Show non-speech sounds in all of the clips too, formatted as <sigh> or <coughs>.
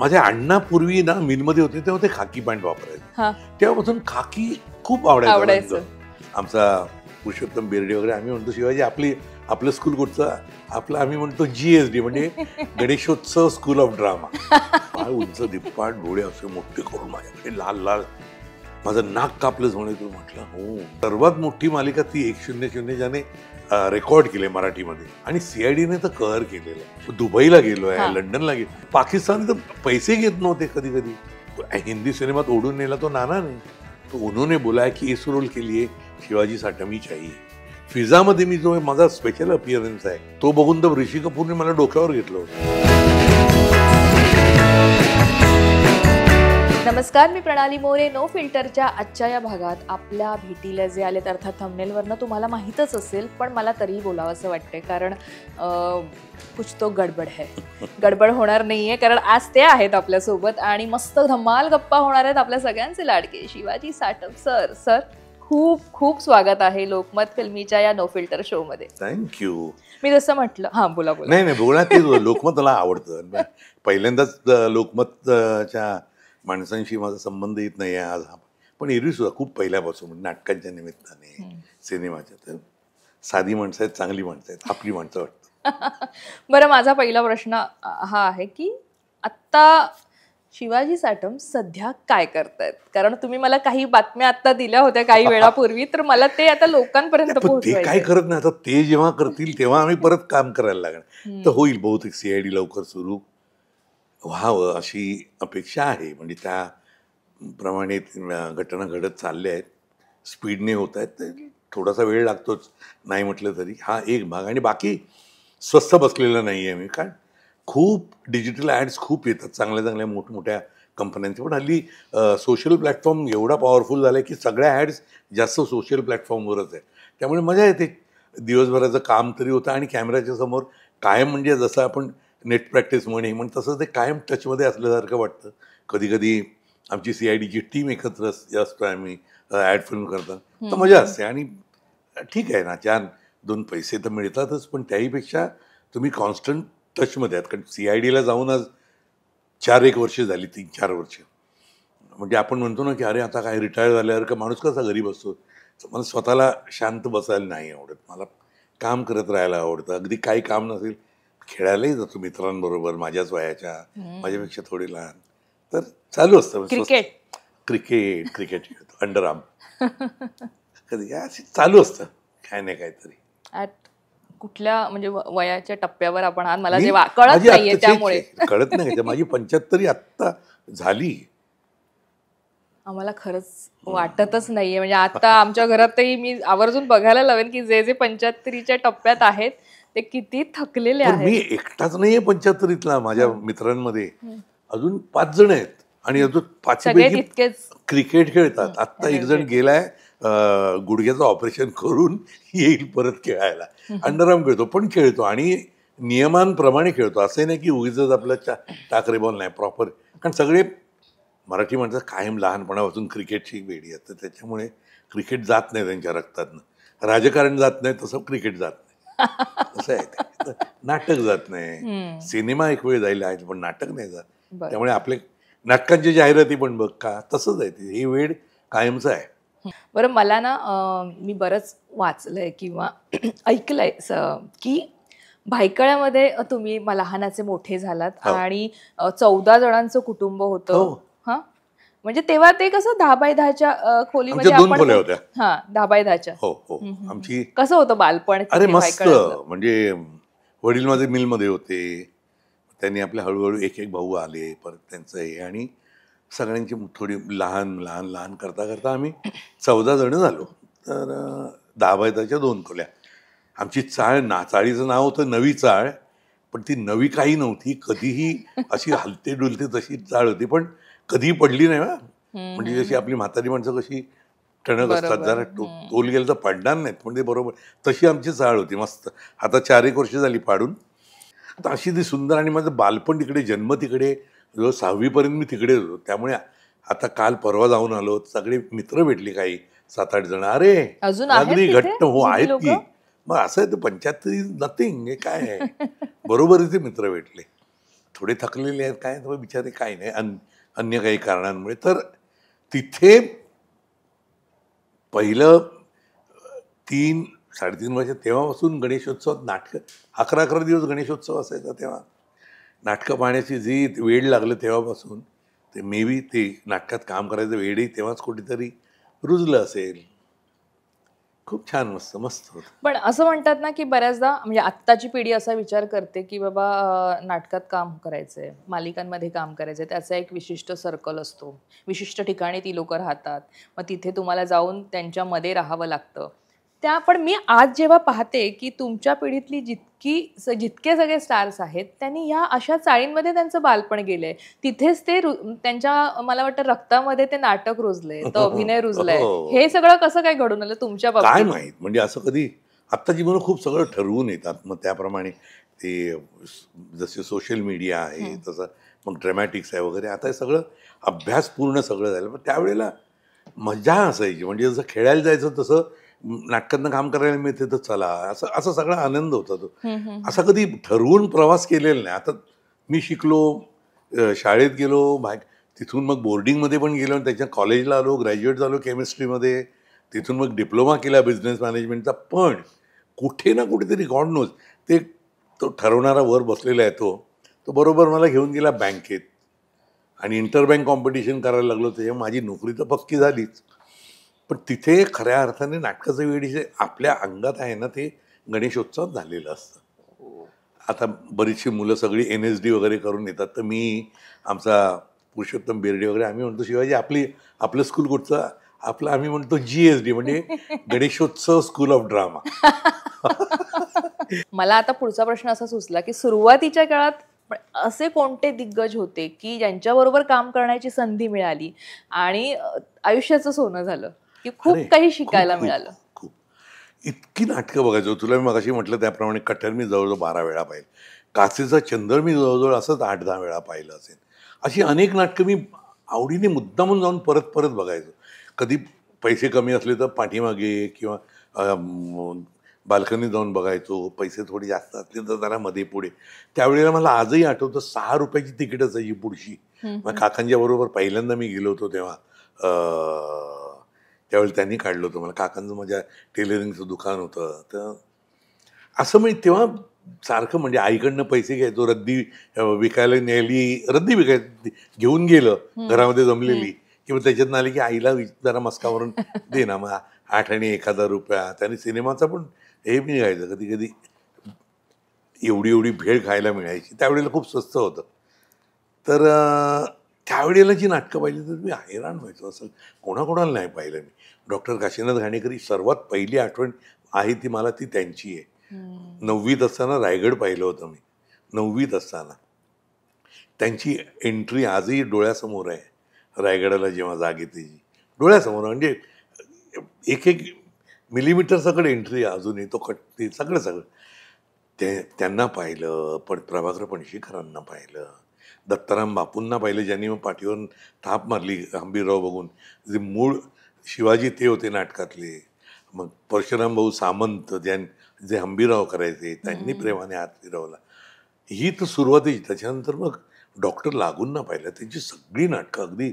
माझ्या अण्णापूर्वी ना मध्ये होते तेव्हा ते खाकी पॅन्ट वापरायचे तेव्हापासून खाकी खूप आवडायचं आमचा पुरुषोत्तम बिर्डे वगैरे आम्ही म्हणतो शिवाजी आपली आपलं स्कूल कुठचं आपलं आम्ही म्हणतो जी एस डी म्हणजे <laughs> गणेशोत्सव स्कूल ऑफ ड्रामा उंच दिप्पाट डोळे असे मोठे करून माझ्याकडे लाल लाल माझं नाक कापलंच म्हणे तू म्हटलं हो सर्वात मोठी मालिका ती एक शून्य शून्य ज्याने रेकॉर्ड केले मराठीमध्ये आणि सीआयडीने तर कहर केलेलं दुबईला गेलो आहे लंडनला गेलो पाकिस्तान तर पैसे घेत नव्हते कधी कधी हिंदी सिनेमात ओढून नेला तो नाना नाही तो उन्होंने बोला की इस रोल के लिए शिवाजी साठमी चाहिए फिजामध्ये मी जो माझा स्पेशल अपिअरन्स आहे तो बघून तर ऋषी कपूरने मला डोक्यावर घेतलं होतं नमस्कार मी प्रणाली मोरे नो फिल्टरच्या आजच्या या भागात आपल्या भेटीला जे आलेत अर्थात थंबनेलवरनं तुम्हाला माहीतच असेल पण मला तरीही बोलावं असं वाटतंय कारण कुछ तो गडबड है गडबड होणार नाही आहे कारण आज ते आहेत आपल्यासोबत आणि मस्त धमाल गप्पा होणार आहेत आपल्या सगळ्यांचे लाडके शिवाजी साटम सर सर खूप खूप स्वागत आहे लोकमत फिल्मीच्या या नो फिल्टर शो मध्ये थँक्यू मी जसं म्हटलं हा बोला बोला नाही नाही बोला ते लोकमत मला आवडतं <laughs> पहिल्यांदाच लोकमतच्या माणसांशी माझा संबंध येत नाही आहे आज हा पण सुद्धा खूप पहिल्यापासून म्हणजे नाटकांच्या निमित्ताने सिनेमाच्या तर साधी माणसं आहेत चांगली माणसं आहेत आपली माणसं वाटतं <laughs> बरं माझा पहिला प्रश्न हा आहे की आत्ता शिवाजी साटम सध्या काय करतायत कारण तुम्ही मला काही बातम्या आता दिल्या होत्या काही वेळापूर्वी तर मला ते आता लोकांपर्यंत <laughs> ते काय करत नाही आता ते जेव्हा करतील तेव्हा आम्ही परत काम करायला लागणार तर होईल बहुतेक सीआयडी लवकर सुरू व्हावं अशी अपेक्षा आहे म्हणजे त्याप्रमाणे घटना घडत चालल्या आहेत स्पीडने होत आहेत तर थोडासा वेळ लागतोच नाही म्हटलं तरी हा एक भाग आणि बाकी स्वस्त बसलेला नाही आहे मी कारण खूप डिजिटल ॲड्स खूप येतात चांगल्या चांगल्या मोठमोठ्या कंपन्यांचे पण हल्ली सोशल प्लॅटफॉर्म एवढा पॉवरफुल झाला आहे की सगळ्या ॲड्स जास्त सोशल प्लॅटफॉर्मवरच आहे त्यामुळे मजा येते दिवसभराचं काम तरी होतं आणि कॅमेऱ्याच्या समोर कायम म्हणजे जसं आपण नेट प्रॅक्टिस म्हणे म्हण तसं ते कायम टचमध्ये असल्यासारखं वाटतं कधी कधी आमची सी आय डीची टीम एकत्र असतो आम्ही ॲड फिल्म करतात तर मजा असते आणि ठीक आहे ना छान दोन पैसे तर मिळतातच पण त्याहीपेक्षा तुम्ही कॉन्स्टंट टचमध्ये आहात कारण सी आय डीला जाऊन आज चार एक वर्ष झाली तीन चार वर्ष म्हणजे आपण म्हणतो ना की अरे आता काय रिटायर झाल्यावर का माणूस कसा घरी बसतो तर मला स्वतःला शांत बसायला नाही आवडत मला काम करत राहायला आवडतं अगदी काही काम नसेल खेळायलाही जातो मित्रांबरोबर माझ्याच वयाच्या माझ्यापेक्षा थोडी लहान तर चालू असतं क्रिकेट क्रिकेट क्रिकेट खेळतो अंडर आर्म कधी काय चालू असतं काय नाही काहीतरी कुठल्या म्हणजे वयाच्या टप्प्यावर आपण आहात मला कळत नाहीये त्यामुळे <laughs> कळत नाही माझी पंच्याहत्तरी आत्ता झाली आम्हाला खरंच वाटतच नाहीये म्हणजे आता आमच्या घरातही मी आवर्जून बघायला लावेन की जे जे पंच्याहत्तरीच्या टप्प्यात आहेत ते किती थकलेले आहेत मी एकटाच नाहीये पंच्याहत्तरीतला माझ्या मित्रांमध्ये अजून पाच जण आहेत आणि अजून पाच क्रिकेट खेळतात आत्ता एक जण गेलाय गुडघ्याचं ऑपरेशन करून येईल परत खेळायला अंडरआर्म खेळतो पण खेळतो आणि नियमांप्रमाणे खेळतो असं नाही की उगीच आपला टाकरे बॉल नाही प्रॉपर कारण सगळे मराठी माणसं कायम लहानपणापासून क्रिकेटची वेळी असते त्याच्यामुळे क्रिकेट जात नाही त्यांच्या रक्तातनं राजकारण जात नाही तसं क्रिकेट जात असं आहे नाटक जात नाही सिनेमा एक वेळ जाईल पण नाटक नाही जात त्यामुळे आपले नाटकांची जाहिराती पण बघ का तसंच आहे ते ही वेळ कायमच आहे बरं मला ना मी बरंच वाचलंय किंवा <clears throat> ऐकलंय की भायकळ्यामध्ये तुम्ही लहानाचे मोठे झालात हो. आणि चौदा जणांचं कुटुंब होतं हो. म्हणजे तेव्हा ते कसं दहा बाय दहाच्या खोलीमध्ये दोन खोल्या होत्या हा दहा बाय दहाच्या हो हो आमची कसं होतं बालपण अरे मस्त म्हणजे वडील माझे मध्ये होते त्यांनी आपले हळूहळू एक एक भाऊ आले परत त्यांचं हे आणि सगळ्यांची थोडी लहान लहान लहान करता करता आम्ही चौदा जण झालो तर दहा बाय दहाच्या दोन खोल्या आमची चाळ ना नाव होतं नवी चाळ पण ती नवी काही नव्हती कधीही अशी हलते डुलते तशी चाळ होती पण कधी पडली नाही ना म्हणजे जशी आपली म्हातारी माणसं कशी टणक असतात जरा टोल गेलं तर पडणार नाहीत म्हणजे बरोबर तशी आमची चाळ होती मस्त आता चार एक वर्ष झाली पाडून तर अशी ती सुंदर आणि माझं बालपण तिकडे जन्म तिकडे जवळ सहावीपर्यंत मी तिकडे होतो त्यामुळे आता काल परवा जाऊन आलो सगळे मित्र भेटले काही सात आठ जण अरे अगदी घट्ट हो आहेत की मग असं आहे ते पंचायत नथिंग हे काय आहे बरोबर ते मित्र भेटले थोडे थकलेले आहेत काय बिचारे काय नाही अन्य काही कारणांमुळे तर तिथे पहिलं तीन साडेतीन वर्ष तेव्हापासून गणेशोत्सवात नाटकं अकरा अकरा दिवस गणेशोत्सव असायचा तेव्हा नाटकं पाहण्याची जी वेळ लागलं तेव्हापासून ते मे बी ते नाटकात काम करायचं वेळही तेव्हाच कुठेतरी रुजलं असेल खूप छान मस्त मस्त पण असं म्हणतात ना की बऱ्याचदा म्हणजे आत्ताची पिढी असा विचार करते की बाबा नाटकात काम करायचंय मालिकांमध्ये काम करायचंय त्याचा एक विशिष्ट सर्कल असतो विशिष्ट ठिकाणी ती लोक राहतात मग तिथे तुम्हाला जाऊन त्यांच्यामध्ये राहावं लागतं त्या पण मी आज जेव्हा पाहते की तुमच्या पिढीतली जितकी जितके सगळे स्टार्स आहेत त्यांनी ह्या अशा चाळींमध्ये त्यांचं बालपण गेलंय तिथेच ते त्यांच्या मला वाटतं रक्तामध्ये ते नाटक रुजलंय तो हो, हो, अभिनय हो. रुजलाय हे सगळं कसं काय घडून आलं तुमच्या काय माहित म्हणजे असं कधी आत्ता जीवन खूप सगळं ठरवून येतात मग त्याप्रमाणे ते जसे सोशल मीडिया आहे तसं मग ड्रॅमॅटिक्स आहे वगैरे आता हे सगळं अभ्यासपूर्ण सगळं झालं पण त्यावेळेला मजा असायची म्हणजे जसं खेळायला जायचं तसं नाटकातनं काम करायला मिळते तर चला असं असा सगळा आनंद होता तो असा कधी ठरवून प्रवास केलेला नाही आता मी शिकलो शाळेत गेलो बाहेर तिथून मग बोर्डिंगमध्ये पण गेलो आणि त्याच्या कॉलेजला आलो ग्रॅज्युएट झालो केमिस्ट्रीमध्ये तिथून मग डिप्लोमा केला बिझनेस मॅनेजमेंटचा पण कुठे ना कुठेतरी गॉड नोज ते तो ठरवणारा वर बसलेला आहे तो तो बरोबर मला घेऊन गेला बँकेत आणि इंटर बँक कॉम्पिटिशन करायला लागलो त्याच्यामुळे माझी नोकरी तर पक्की झालीच पण तिथे खऱ्या अर्थाने नाटकाचं वेळी जे आपल्या अंगात आहे ना ते गणेशोत्सवात झालेलं असतं हो. आता बरीचशी मुलं सगळी एन एस डी वगैरे करून येतात तर मी आमचा पुरुषोत्तम बेर्डे वगैरे आम्ही म्हणतो शिवाजी आपली आपलं स्कूल कुठचं आपलं आम्ही म्हणतो जी एस डी म्हणजे गणेशोत्सव स्कूल ऑफ ड्रामा मला आता पुढचा प्रश्न असा सुचला की सुरुवातीच्या काळात असे कोणते दिग्गज होते की ज्यांच्याबरोबर काम करण्याची संधी मिळाली आणि आयुष्याचं सोनं झालं की खूप काही शिकायला मिळालं खूप इतकी नाटकं बघायचो तुला मी मगाशी म्हटलं त्याप्रमाणे कटर मी जवळजवळ बारा वेळा पाहिलं काचेचा चंद्र मी जवळजवळ असंच आठ दहा वेळा पाहिलं असेल अशी अनेक नाटकं मी आवडीने मुद्दामून जाऊन परत परत बघायचो कधी पैसे कमी असले तर पाठीमागे किंवा बाल्कनी जाऊन बघायचो पैसे थोडे जास्त असले तर जरा मध्ये पुढे त्यावेळेला मला आजही आठवतं सहा रुपयाची तिकीट असायची पुढची मग काकांच्या बरोबर पहिल्यांदा मी गेलो होतो तेव्हा त्यावेळी त्यांनी काढलं होतं मला काकांचं माझ्या टेलरिंगचं दुकान होतं तर असं म्हणजे तेव्हा सारखं म्हणजे आईकडनं पैसे घ्यायचो रद्दी विकायला नेली रद्दी विकाय घेऊन गेलं घरामध्ये जमलेली किंवा त्याच्यातनं आले की आईला जरा मस्कावरून <laughs> दे ना मग आठ आणि एक हजार रुपया त्याने सिनेमाचा पण हे निघायचं कधी कधी एवढी एवढी भेळ खायला मिळायची त्यावेळेला खूप स्वस्त होतं तर त्यावेळेला जी नाटकं पाहिली तर मी हैराण व्हायचो असं कोणाकोणाला नाही पाहिलं मी डॉक्टर काशीनाथ घाणेकरी सर्वात पहिली आठवण आहे ती मला ती त्यांची आहे नववीत असताना रायगड पाहिलं होतं मी नववीत असताना त्यांची एंट्री आजही डोळ्यासमोर आहे रायगडाला जेव्हा जाग येते जी डोळ्यासमोर म्हणजे एक एक मिलीमीटर सगळं एंट्री अजूनही तो कट ते सगळं सगळं ते त्यांना पाहिलं पण प्रभाकर पणशीकरांना पाहिलं दत्ताराम बापूंना पाहिले ज्यांनी मग पाठीवर थाप मारली हंबीरराव बघून जे मूळ शिवाजी ते होते नाटकातले मग परशुराम भाऊ सामंत ज्यां जे हंबीराव करायचे त्यांनी प्रेमाने हात फिरवला ही तर सुरुवातीची त्याच्यानंतर मग डॉक्टर लागूंना पाहिलं त्यांची सगळी नाटकं अगदी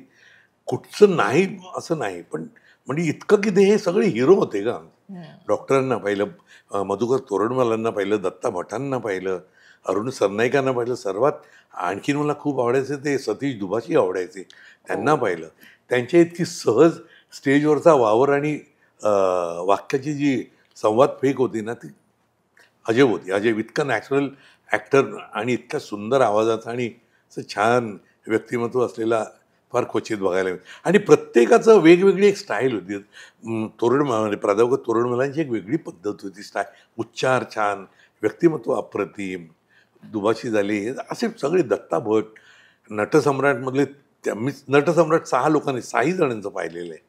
कुठचं नाही असं नाही पण म्हणजे इतकं की ते हे सगळे हिरो होते का डॉक्टरांना पाहिलं मधुकर तोरणवालांना पाहिलं दत्ता भटांना पाहिलं अरुण सरनाईकांना पाहिलं सर्वात आणखीन मला खूप आवडायचं ते सतीश दुभाषी आवडायचे त्यांना हो. पाहिलं त्यांच्या इतकी सहज स्टेजवरचा वावर आणि वाक्याची जी संवाद फेक होती ना ती अजब होती अजय इतकं नॅचरल ॲक्टर आणि इतका सुंदर आवाजाचा आणि छान व्यक्तिमत्व असलेला फार क्वचित बघायला मिळतं आणि प्रत्येकाचं वेगवेगळी एक स्टाईल होती तोरण म्हणजे प्राध्यापक मुलांची एक वेगळी पद्धत होती स्टाईल उच्चार छान व्यक्तिमत्व अप्रतिम दुभाषी झाली असे सगळे दत्ता भट नटसम्राटमधले त्या मी नटसम्राट सहा लोकांनी सहाही जणांचं पाहिलेलं आहे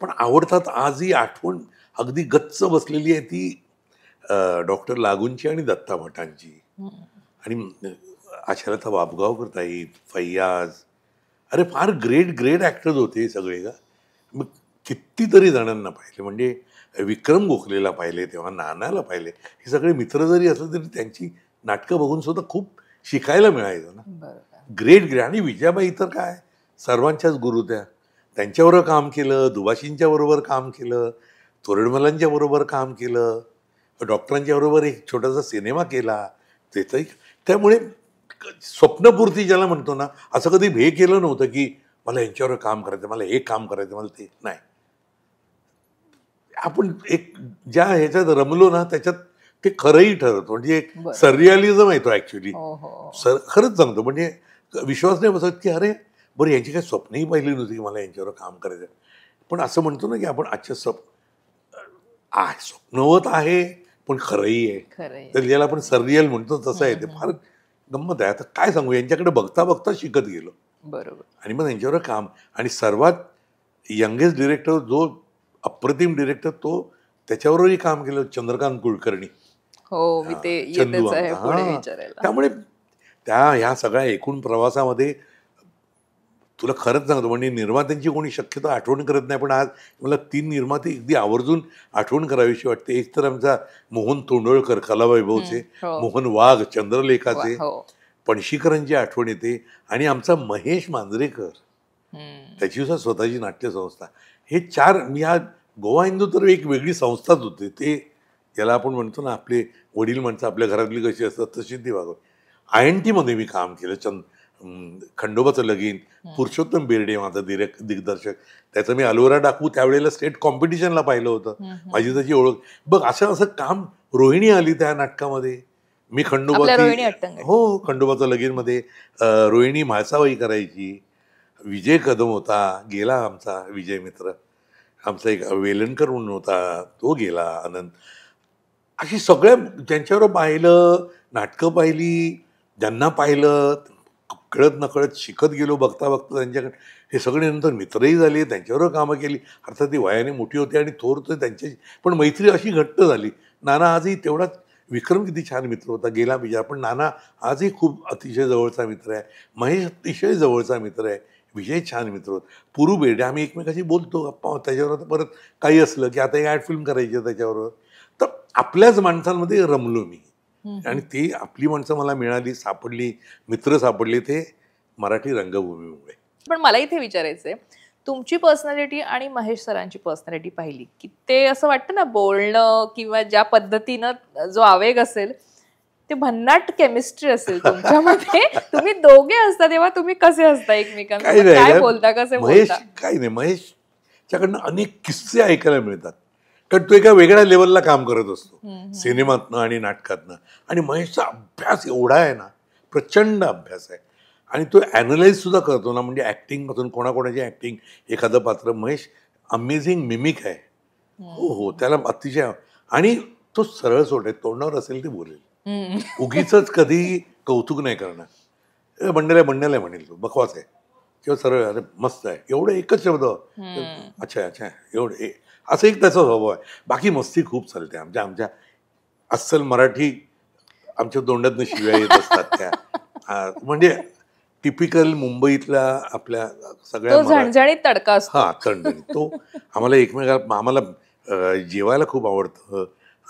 पण आवडतात आज ही आठवण अगदी गच्च बसलेली आहे ती डॉक्टर लागूंची आणि दत्ता भटांची आणि आशालता करता ताई फैयाज अरे फार ग्रेट ग्रेट ॲक्टर्स होते सगळे का मग कितीतरी जणांना पाहिले म्हणजे विक्रम गोखलेला पाहिले तेव्हा नानाला पाहिले हे सगळे मित्र जरी असले तरी त्यांची नाटकं बघून सुद्धा खूप शिकायला मिळायचं ना ग्रेट ग्रेट आणि विजयाबाई इतर काय सर्वांच्याच गुरु त्या त्यांच्याबरोबर काम केलं दुभाषींच्या बरोबर काम केलं तोरडमलांच्या बरोबर काम केलं डॉक्टरांच्या बरोबर एक छोटासा सिनेमा केला ते त्यामुळे स्वप्नपूर्ती ज्याला म्हणतो ना असं कधी भे केलं नव्हतं की मला यांच्यावर काम करायचं मला हे काम करायचं मला ते नाही आपण एक ज्या ह्याच्यात रमलो ना त्याच्यात ते खरंही ठरत म्हणजे एक आहे येतो ऍक्च्युली हो, हो. सर खरंच सांगतो म्हणजे विश्वास नाही बसत की अरे बरं यांची काही स्वप्नही पाहिली नव्हती की मला यांच्यावर काम करायचं पण असं म्हणतो ना की आपण आजच्या स्वप्न आहे स्वप्नवत आहे पण खरंही आहे तर ज्याला आपण सर्रियल म्हणतो तसं आहे ते फार गंमत आहे आता काय सांगू यांच्याकडे बघता बघता शिकत गेलो बरोबर आणि मग यांच्यावर काम आणि सर्वात यंगेस्ट डिरेक्टर जो अप्रतिम डिरेक्टर तो त्याच्यावरही काम केलं चंद्रकांत कुलकर्णी हो ते त्यामुळे त्या ह्या सगळ्या एकूण प्रवासामध्ये तुला खरंच सांगतो म्हणजे निर्मात्यांची कोणी शक्यता आठवण करत नाही पण आज मला तीन निर्माते अगदी आवर्जून आठवण करावीशी वाटते एक तर आमचा मोहन तोंडोळकर कलावैभवचे हो. मोहन वाघ चंद्रलेखाचे हो. पणशीकरांची आठवण येते आणि आमचा महेश मांजरेकर त्याची सुद्धा स्वतःची नाट्यसंस्था हे चार मी आज गोवा हिंदू तर एक वेगळी संस्थाच होते ते याला आपण म्हणतो ना आपले वडील म्हणतात आपल्या घरातली कशी असतात तशी ती वागव आय एन टीमध्ये मी काम केलं चंद खंडोबाचं लगीन पुरुषोत्तम बिर्डे माझा दिरेक दिग्दर्शक त्याचं मी अलोरा डाकू त्यावेळेला स्टेट कॉम्पिटिशनला पाहिलं होतं माझी त्याची ओळख बघ असं असं काम रोहिणी आली त्या नाटकामध्ये मी खंडोबा हो खंडोबाचं लगीनमध्ये रोहिणी म्हासाबाई करायची विजय कदम होता गेला आमचा विजय मित्र आमचा एक वेलणकर म्हणून होता तो गेला आनंद अशी सगळ्या ज्यांच्यावर पाहिलं नाटकं पाहिली ज्यांना पाहिलं कळत नकळत शिकत गेलो बघता बघता त्यांच्याकडे हे सगळे नंतर मित्रही झाले त्यांच्यावर कामं केली अर्थात ती वयाने मोठी होती आणि थोर तर त्यांच्याशी पण मैत्री अशी घट्ट झाली नाना आजही तेवढाच विक्रम किती छान मित्र होता गेला विचार पण नाना आजही खूप अतिशय जवळचा मित्र आहे महेश अतिशय जवळचा मित्र आहे विजय छान मित्र होत पुरु बेर्डे आम्ही एकमेकाशी बोलतो गप्पा त्याच्यावर आता परत काही असलं की आता एक ॲड फिल्म करायची त्याच्यावर तर आपल्याच माणसांमध्ये रमलो मी आणि ती आपली माणसं मला मिळाली सापडली मित्र सापडले ते मराठी रंगभूमीमुळे पण मला इथे विचारायचंय तुमची पर्सनॅलिटी आणि महेश सरांची पर्सनॅलिटी पाहिली की ते असं वाटतं ना बोलणं किंवा ज्या पद्धतीनं जो आवेग असेल ते भन्नाट केमिस्ट्री असेल तुमच्यामध्ये <laughs> तुम्ही दोघे असता तेव्हा तुम्ही कसे असता एकमेकांना काय बोलता कसे महेश काही नाही महेशच्याकडनं अनेक किस्से ऐकायला मिळतात कारण तो एका वेगळ्या लेवलला काम करत असतो सिनेमातनं आणि नाटकातनं आणि महेशचा अभ्यास एवढा आहे ना प्रचंड अभ्यास आहे आणि तो ॲनलाइज सुद्धा करतो ना म्हणजे ॲक्टिंगपासून कोणाकोणाची ॲक्टिंग एखादं पात्र महेश अमेझिंग मिमिक आहे हो हो त्याला अतिशय आणि तो सरळ सोड तोंडावर असेल ते बोलेल <laughs> उगीच कधी कौतुक नाही करणार बंडल आहे म्हणेल तो बकवास आहे किंवा सरळ अरे मस्त आहे एवढं एकच शब्द अच्छा अच्छा एवढं असं एक त्याचा स्वभाव आहे बाकी मस्ती खूप चालते आमच्या आमच्या अस्सल मराठी आमच्या दोंडातनं शिव्या येत असतात त्या <laughs> म्हणजे टिपिकल मुंबईतला आपल्या सगळ्या झणझणीत तडका असतो हा तो आम्हाला एकमेकाला आम्हाला जेवायला खूप आवडतं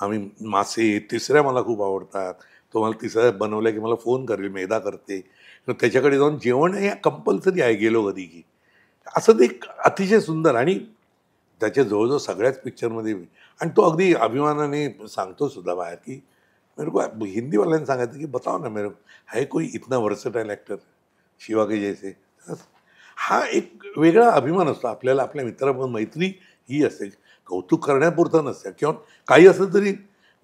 आम्ही मासे तिसऱ्या मला खूप आवडतात तो मला तिसऱ्या बनवल्या की मला फोन करेल मेदा करते त्याच्याकडे जाऊन जेवण हे कंपल्सरी आहे गेलो कधी की असं ते अतिशय सुंदर आणि त्याच्या जवळजवळ सगळ्याच पिक्चरमध्ये आणि तो अगदी अभिमानाने सांगतो सुद्धा बाहेर की मेरे को हिंदीवाल्यांनी सांगायचं की बताव ना मेरे हाय कोई इतना वर्सटाईल ॲक्टर शिवाजी जैसे हा एक वेगळा अभिमान असतो आपल्याला आपल्या मित्राबरोबर मैत्री ही असते कौतुक करण्यापुरतं नसते किंवा काही असलं तरी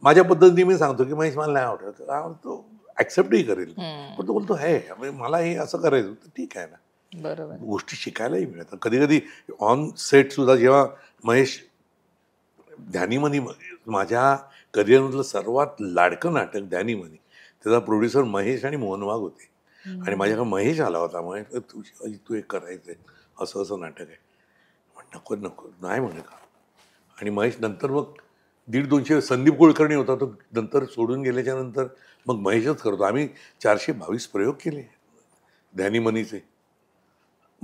माझ्या पद्धतीने मी सांगतो की महेश मला नाही आवडत तो ॲक्सेप्टही करेल पण तो बोलतो हे म्हणजे मला हे असं करायचं तर ठीक आहे ना बरोबर गोष्टी शिकायलाही मिळतात कधी कधी ऑन सेट सुद्धा जेव्हा महेश ध्यानीमनी माझ्या करिअरमधलं सर्वात लाडकं नाटक ध्यानीमनी त्याचा प्रोड्युसर महेश आणि मोहन वाघ होते आणि माझ्याकडे महेश आला होता महेश तू तू एक करायचं असं असं नाटक आहे पण नको नको नाही म्हणे का आणि महेश नंतर मग दीड दोनशे संदीप कुलकर्णी होता तो नंतर सोडून गेल्याच्या नंतर मग महेशच करतो आम्ही चारशे बावीस प्रयोग केले ध्यानीमनीचे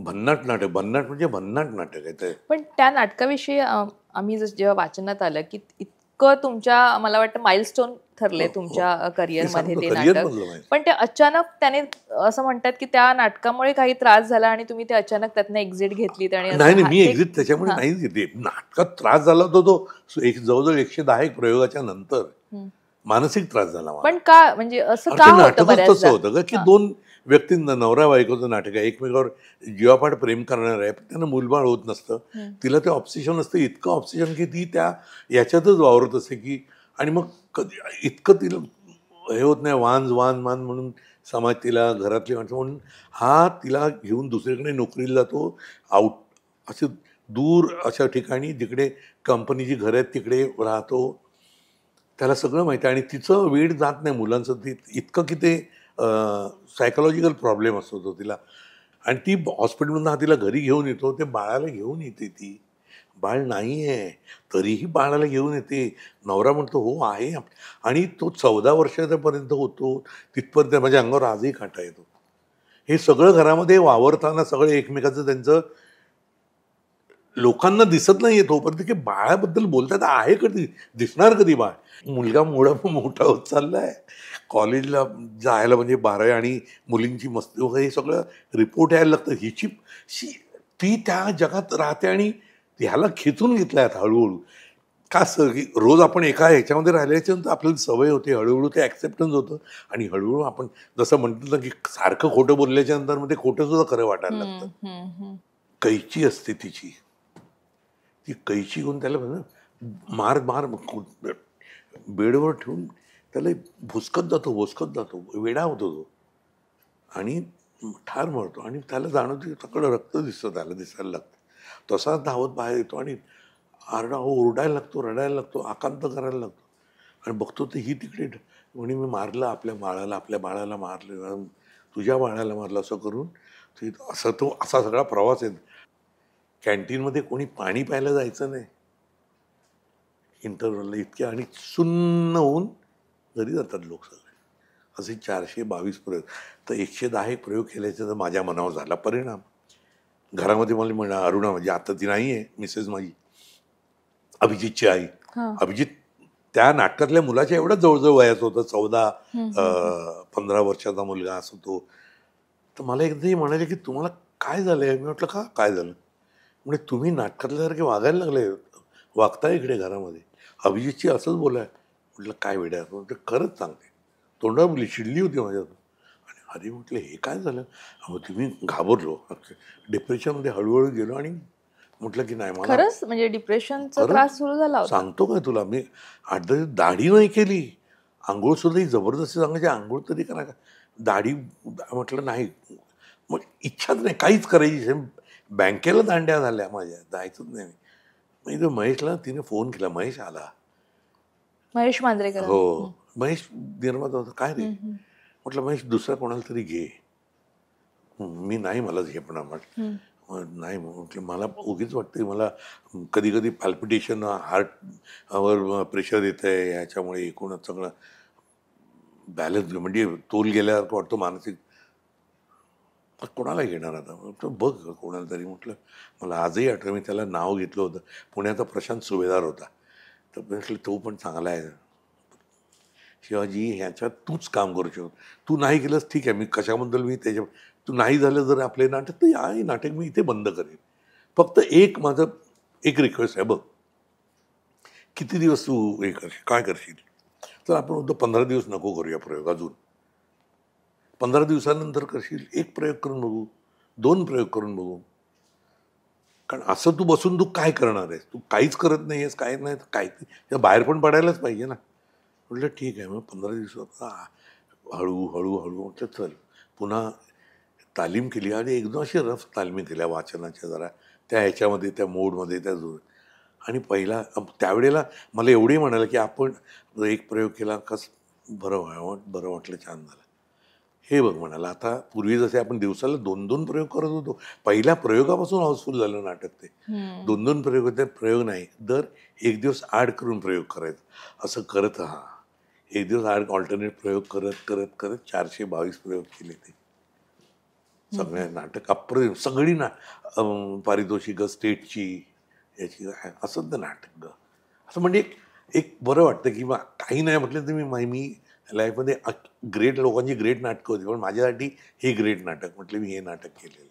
भन्नाट नाटक भन्नाट म्हणजे भन्नाट नाटक आहे ते पण त्या नाटकाविषयी आम्ही जसं जेव्हा वाचनात आलं की इतकं तुमच्या मला वाटतं माइलस्टोन ठरले हो, हो. तुमच्या करिअरमध्ये ते नाटक पण ते अचानक त्याने असं म्हणतात की त्या नाटकामुळे काही त्रास झाला आणि तुम्ही ते अचानक त्यातनं एक्झिट घेतली आणि नाही मी एक्झिट त्याच्यामुळे नाही घेतली नाटकात त्रास झाला तो तो एक जवळजवळ एकशे दहा एक प्रयोगाच्या नंतर मानसिक त्रास झाला पण का म्हणजे असं का होतं होतं की दोन व्यक्तींना नवरा बायकोचं नाटक आहे एकमेकावर जीवापाठ प्रेम करणार आहे त्यांना मूलबाळ होत नसतं तिला ते ऑप्सिशन असतं इतकं ऑप्सिशन की ती त्या याच्यातच वावरत असते की आणि मग कधी इतकं तिला हे होत नाही वान वान मान म्हणून समाज तिला घरातली माणसं म्हणून हा तिला घेऊन दुसरीकडे नोकरीला जातो आउट असे दूर अशा ठिकाणी जिकडे कंपनीची घरं आहेत तिकडे राहतो त्याला सगळं माहिती आहे आणि तिचं वेळ जात नाही मुलांचं ती इतकं की ते सायकोलॉजिकल प्रॉब्लेम असतो तो तिला आणि ती हॉस्पिटलमधून हा तिला घरी घेऊन येतो ते बाळाला घेऊन येते ती बाळ नाही आहे तरीही बाळाला घेऊन येते नवरा म्हणतो हो आहे आणि तो चौदा वर्षाच्यापर्यंत होतो तिथपर्यंत माझ्या अंगावर आजही काटा येतो हे सगळं घरामध्ये वावरताना सगळं एकमेकाचं त्यांचं लोकांना दिसत नाही तोपर्यंत की बाळाबद्दल बोलतात आहे कधी दिसणार कधी बाळ मुलगा मोठा मोठा होत चालला आहे कॉलेजला जायला म्हणजे बारावी आणि मुलींची मस्ती वगैरे हे सगळं रिपोर्ट यायला लागतं हिची शी ती त्या जगात राहते आणि ह्याला खेचून घेतल्या आहेत हळूहळू का की रोज आपण एका ह्याच्यामध्ये राहिल्याच्यानंतर आपल्याला सवय होते हळूहळू ते ॲक्सेप्टन्स होतं आणि हळूहळू आपण जसं म्हटलं ना की सारखं खोटं बोलल्याच्या नंतर मग ते खोटं सुद्धा खरं वाटायला लागतं कैची असते तिची ती कैशी घेऊन त्याला म्हणजे मार मार बेडवर ठेवून त्याला भुसकत जातो भुसकत जातो वेडा होतो तो आणि ठार मरतो आणि त्याला जाणवतो तकडं रक्त दिसतं त्याला दिसायला लागतं तसाच धावत बाहेर येतो आणि आरडा हो, ओरडायला लागतो रडायला लागतो आकांत करायला लागतो आणि बघतो तर ही तिकडे म्हणे मी मारलं आपल्या बाळाला आपल्या बाळाला मारलं तुझ्या बाळाला मारलं असं करून ते असं तो असा सगळा प्रवास आहे कॅन्टीनमध्ये कोणी पाणी प्यायला जायचं नाही ला इतके आणि सुन्न होऊन घरी जातात लोक सगळे असे चारशे बावीस प्रयोग तर एकशे दहा एक प्रयोग केल्याचा तर माझ्या मनावर झाला परिणाम घरामध्ये मला म्हणा अरुणा म्हणजे आता ती नाही आहे मिसेस माझी अभिजितची आई अभिजित त्या नाटकातल्या मुलाच्या एवढा जवळजवळ वयाचं होतं चौदा पंधरा वर्षाचा मुलगा असतो तर मला एकदा म्हणाले की तुम्हाला काय झालं मी म्हटलं का काय झालं म्हणजे तुम्ही नाटकातल्यासारखे वागायला लागले वागताय इकडे घरामध्ये अभिजितशी असंच बोलाय म्हटलं काय वेड्या म्हणजे खरंच सांगते तोंडावर शिडली होती माझ्यातून आणि अरे म्हटलं हे काय झालं अहो तुम्ही घाबरलो डिप्रेशनमध्ये हळूहळू गेलो आणि म्हटलं की नाही मला खरंच म्हणजे डिप्रेशनचा त्रास सुरू झाला सांगतो काय तुला मी आठ दाढी नाही केली आंघोळ सुद्धा जबरदस्ती सांगायची आंघोळ तरी करा का दाढी म्हटलं नाही मग इच्छाच नाही काहीच करायची बँकेला दांड्या झाल्या माझ्या जायचंच नाही तर महेशला तिने फोन केला महेश आला महेश मांद्रेकर हो महेश निर्माता होता काय रे म्हटलं महेश दुसरा कोणाला तरी घे मी नाही मला पण म्हटलं नाही म्हटलं मला उगीच वाटते मला कधी कधी पाल्पिटेशन वर प्रेशर येत आहे याच्यामुळे एकूणच सगळं बॅलन्स म्हणजे तोल गेल्यासारखं वाटतो मानसिक कोणाला घेणार आता म्हटलं बघ कोणाला तरी म्हटलं मला आजही आठवलं मी त्याला नाव घेतलं होतं पुण्याचा प्रशांत सुभेदार होता तर म्हटलं तो पण चांगला आहे शिवाजी ह्याच्यात तूच काम करू शकतो तू नाही केलंस ठीक आहे मी कशाबद्दल मी त्याच्या तू नाही झालं जर आपले नाटक तर या नाटक मी इथे बंद करेन फक्त एक माझं एक रिक्वेस्ट आहे बघ किती दिवस तू हे करशील काय करशील तर आपण पंधरा दिवस नको करूया प्रयोग अजून पंधरा दिवसानंतर करशील एक प्रयोग करून बघू दोन प्रयोग करून बघू कारण असं तू बसून तू काय करणार आहेस तू काहीच करत नाही आहेस काय नाही काय बाहेर पण पडायलाच पाहिजे ना म्हटलं ठीक आहे मग पंधरा दिवसात हळू हळू हळू म्हटलं चल पुन्हा तालीम केली आणि एकदम अशी रफ तालीमी केल्या वाचनाच्या जरा त्या ह्याच्यामध्ये त्या मोडमध्ये त्या जोर आणि पहिला त्यावेळेला मला एवढे म्हणाले की आपण एक प्रयोग केला कस बरं बरं वाटलं छान झालं हे बघ म्हणाला आता पूर्वी जसे आपण दिवसाला दोन दोन प्रयोग करत होतो पहिल्या प्रयोगापासून हाऊसफुल झालं नाटक ते दोन दोन प्रयोग होते प्रयोग नाही दर एक दिवस आड करून प्रयोग करायचा असं करत हा एक दिवस आड ऑल्टरनेट प्रयोग करत करत करत चारशे बावीस प्रयोग केले ते सगळ्या नाटक अप्रतिम सगळी ना पारितोषिक स्टेटची याची असं नाटक असं म्हणजे एक बरं वाटतं की बा काही नाही म्हटलं तर मी मी लाईफमध्ये ग्रेट लोकांची ग्रेट नाटकं होती पण माझ्यासाठी हे ग्रेट नाटक म्हटलं मी हे नाटक केलेलं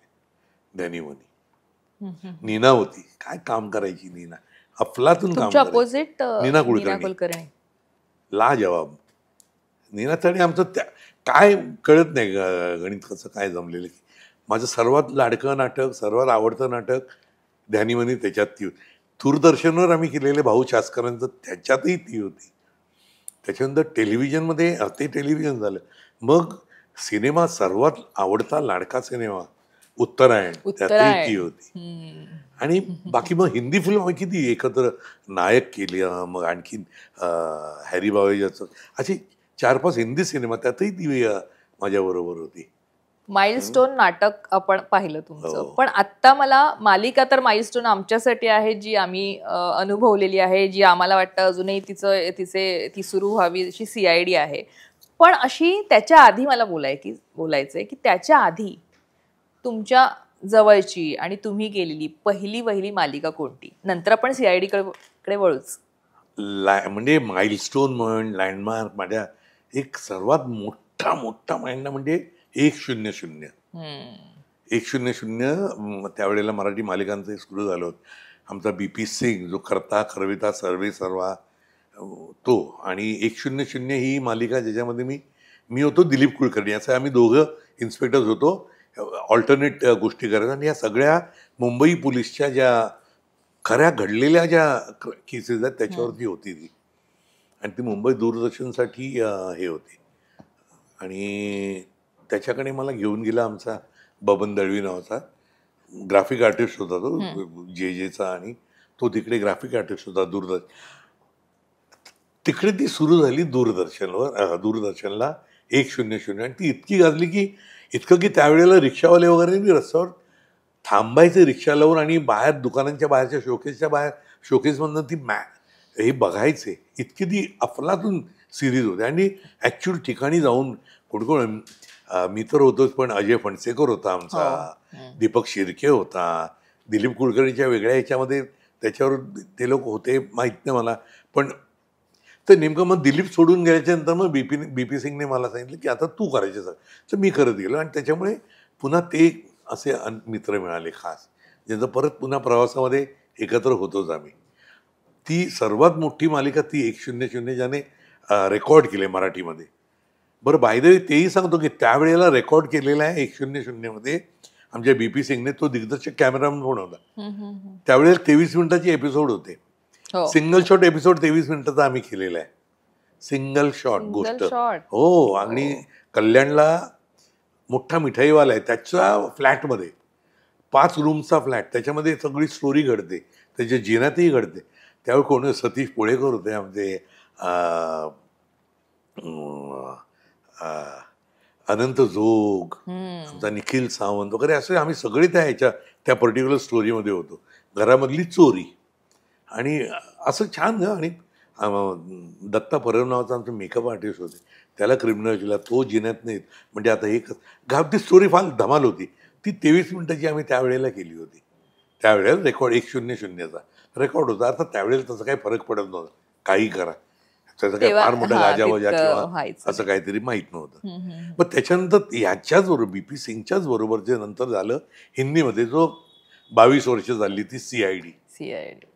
आहे मनी नीना होती काय काम करायची नीना अफलातून काम अपोजिट नीना कुलकर्णी ला जवाब नीना तरी आमचं त्या काय कळत नाही गणित कसं काय जमलेलं माझं सर्वात लाडकं नाटक सर्वात आवडतं नाटक ध्यानीमनी त्याच्यात ती होती दूरदर्शनवर आम्ही केलेले भाऊ शासकरांचं त्याच्यातही ती होती त्याच्यानंतर टेलिव्हिजनमध्ये ते टेलिव्हिजन झालं मग सिनेमा सर्वात आवडता लाडका सिनेमा उत्तरायण त्यातही ती होती आणि बाकी मग हिंदी फिल्म किती एकत्र नायक केली मग आणखीन हॅरी बावेजाचं असे चार पाच हिंदी सिनेमा त्यातही ती माझ्याबरोबर होती माइलस्टोन नाटक आपण पाहिलं तुमचं हो. पण आत्ता मला मालिका तर माइलस्टोन आमच्यासाठी आहे जी आम्ही अनुभवलेली आहे जी आम्हाला वाटतं अजूनही तिचं तिचे ती सुरू व्हावी अशी सी आय डी आहे पण अशी त्याच्या आधी मला बोलाय की बोलायचं की त्याच्या आधी तुमच्या जवळची आणि तुम्ही केलेली पहिली वहिली मालिका कोणती नंतर आपण सी डी कडे वळूच म्हणजे माइलस्टोन म्हण लँडमार्क माझ्या एक सर्वात मोठा मोठा म्हणणं म्हणजे एक शून्य शून्य एक शून्य शून्य त्यावेळेला मराठी मालिकांचं सुरू झालं होतं आमचा बी पी सिंग जो करता करविता सर्वे सर्वा तो आणि एक शून्य शून्य ही मालिका ज्याच्यामध्ये मी मी होतो दिलीप कुलकर्णी असं आम्ही दोघं इन्स्पेक्टर्स होतो ऑल्टरनेट गोष्टी करायचं आणि या सगळ्या मुंबई पोलीसच्या ज्या खऱ्या घडलेल्या ज्या केसेस आहेत त्याच्यावरती होती ती आणि ती मुंबई दूरदर्शनसाठी हे होती आणि त्याच्याकडे मला घेऊन गेला आमचा बबन दळवी नावाचा ग्राफिक आर्टिस्ट होता तो जे जेचा आणि तो तिकडे ग्राफिक आर्टिस्ट होता दूरदर्शन तिकडे ती सुरू झाली दूरदर्शनवर दूरदर्शनला एक शून्य शून्य आणि ती इतकी गाजली की इतकं की त्यावेळेला रिक्षावाले वगैरे रस्त्यावर थांबायचे रिक्षा लावून आणि बाहेर दुकानांच्या बाहेरच्या शोकेसच्या बाहेर शोकेसमधनं ती मॅ हे बघायचे इतकी ती अफलातून सिरीज होते आणि ॲक्च्युअल ठिकाणी जाऊन कोण मी तर होतोच पण अजय फणसेकर होता आमचा हो. दीपक शिर्के होता दिलीप कुलकर्णीच्या वेगळ्या ह्याच्यामध्ये त्याच्यावर ते लोक होते माहीत नाही मला पण तर नेमकं मग दिलीप सोडून गेल्याच्यानंतर मग बीपी बीपी सिंगने मला सांगितलं की आता तू करायचं सर तर मी करत गेलो आणि त्याच्यामुळे पुन्हा ते असे मित्र मिळाले खास ज्यांचा परत पुन्हा प्रवासामध्ये एकत्र होतोच आम्ही ती सर्वात मोठी मालिका ती एक शून्य शून्य ज्याने रेकॉर्ड केले मराठीमध्ये बरं बायदरी तेही सांगतो की त्यावेळेला रेकॉर्ड केलेला आहे एक शून्य मध्ये आमच्या बी पी सिंगने तो दिग्दर्शक कॅमेरामन बनवला त्यावेळेला तेवीस मिनिटाचे एपिसोड होते सिंगल शॉट एपिसोड तेवीस मिनिटाचा आम्ही केलेला आहे सिंगल शॉट गोष्ट हो आणि हो. कल्याणला मोठा मिठाईवाला आहे त्याच्या फ्लॅटमध्ये पाच रूमचा फ्लॅट त्याच्यामध्ये सगळी स्टोरी घडते त्याच्या जीवनातही घडते त्यावेळी कोण सतीश पोळेकर होते आमचे अनंत जोग आमचा निखिल सावंत वगैरे असे आम्ही सगळे त्या ह्याच्या त्या पर्टिक्युलर स्टोरीमध्ये होतो घरामधली चोरी आणि असं छान आणि दत्ता परव नावाचा आमचे मेकअप आर्टिस्ट होते त्याला क्रिमिनल केला तो जिन्यात नाहीत म्हणजे आता हे ती स्टोरी फार धमाल होती ती तेवीस मिनटाची आम्ही त्यावेळेला केली होती त्यावेळेला रेकॉर्ड एक शून्य शून्यचा रेकॉर्ड होता अर्थात त्यावेळेला त्याचा काही फरक पडत नव्हता काही करा त्याचा काही फार मोठा गाजावाजा किंवा असं काहीतरी माहीत नव्हतं मग त्याच्यानंतर याच्याच बरोबर बी पी सिंगच्याच बरोबर जे नंतर झालं हिंदीमध्ये जो बावीस वर्ष झाली ती C I D C I D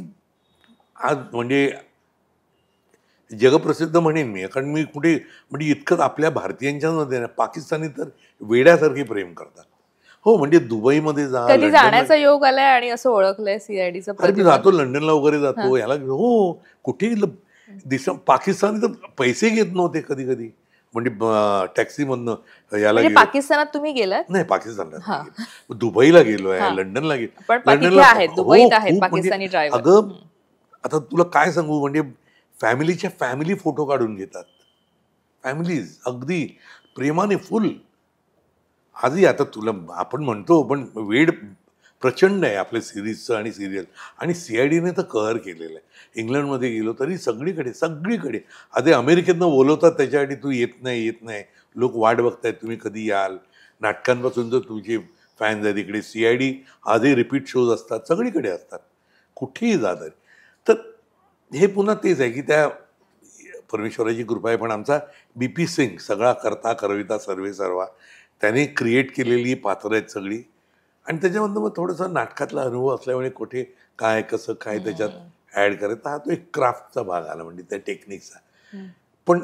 ती आज म्हणजे जगप्रसिद्ध म्हणेन मी कारण मी कुठे म्हणजे इतकंच आपल्या भारतीयांच्या मध्ये पाकिस्तानी तर वेड्यासारखी प्रेम करतात हो म्हणजे दुबईमध्ये जाण्याचा योग आलाय आणि असं ओळखलंय सीआयडीचं जातो लंडनला वगैरे जातो याला हो कुठे दिशा पाकिस्तानी तर पैसे घेत नव्हते कधी कधी म्हणजे टॅक्सी टॅक्सीमधनं याला म्हणजे पाकिस्तानात तुम्ही गेला नाही पाकिस्तानला दुबईला गेलो आहे लंडनला गेलो लंडनला हो, म्हणजे अगं आता तुला काय सांगू म्हणजे फॅमिलीच्या फॅमिली फोटो काढून घेतात फॅमिलीज अगदी प्रेमाने फुल आजही आता तुला आपण म्हणतो पण वेड प्रचंड आहे आपले सिरीजचं आणि सिरियल आणि सी आय डीने तर कहर केलेलं आहे इंग्लंडमध्ये गेलो तरी सगळीकडे सगळीकडे आधी अमेरिकेतनं बोलवतात त्याच्यासाठी तू येत नाही येत नाही लोक वाट आहेत तुम्ही कधी याल नाटकांपासून जर तुमचे फॅन्स आहेत इकडे सी आय डी आधी रिपीट शोज असतात सगळीकडे असतात कुठेही जातात तर हे पुन्हा तेच आहे की त्या परमेश्वराची कृपा आहे पण आमचा बी पी सिंग सगळा करता करविता सर्वे सर्वा त्याने क्रिएट केलेली पात्र आहेत सगळी आणि त्याच्यामधनं मग थोडासा नाटकातला अनुभव असल्यामुळे कुठे काय कसं काय त्याच्यात ॲड करायचा हा तो एक क्राफ्टचा भाग आला म्हणजे त्या टेक्निकचा पण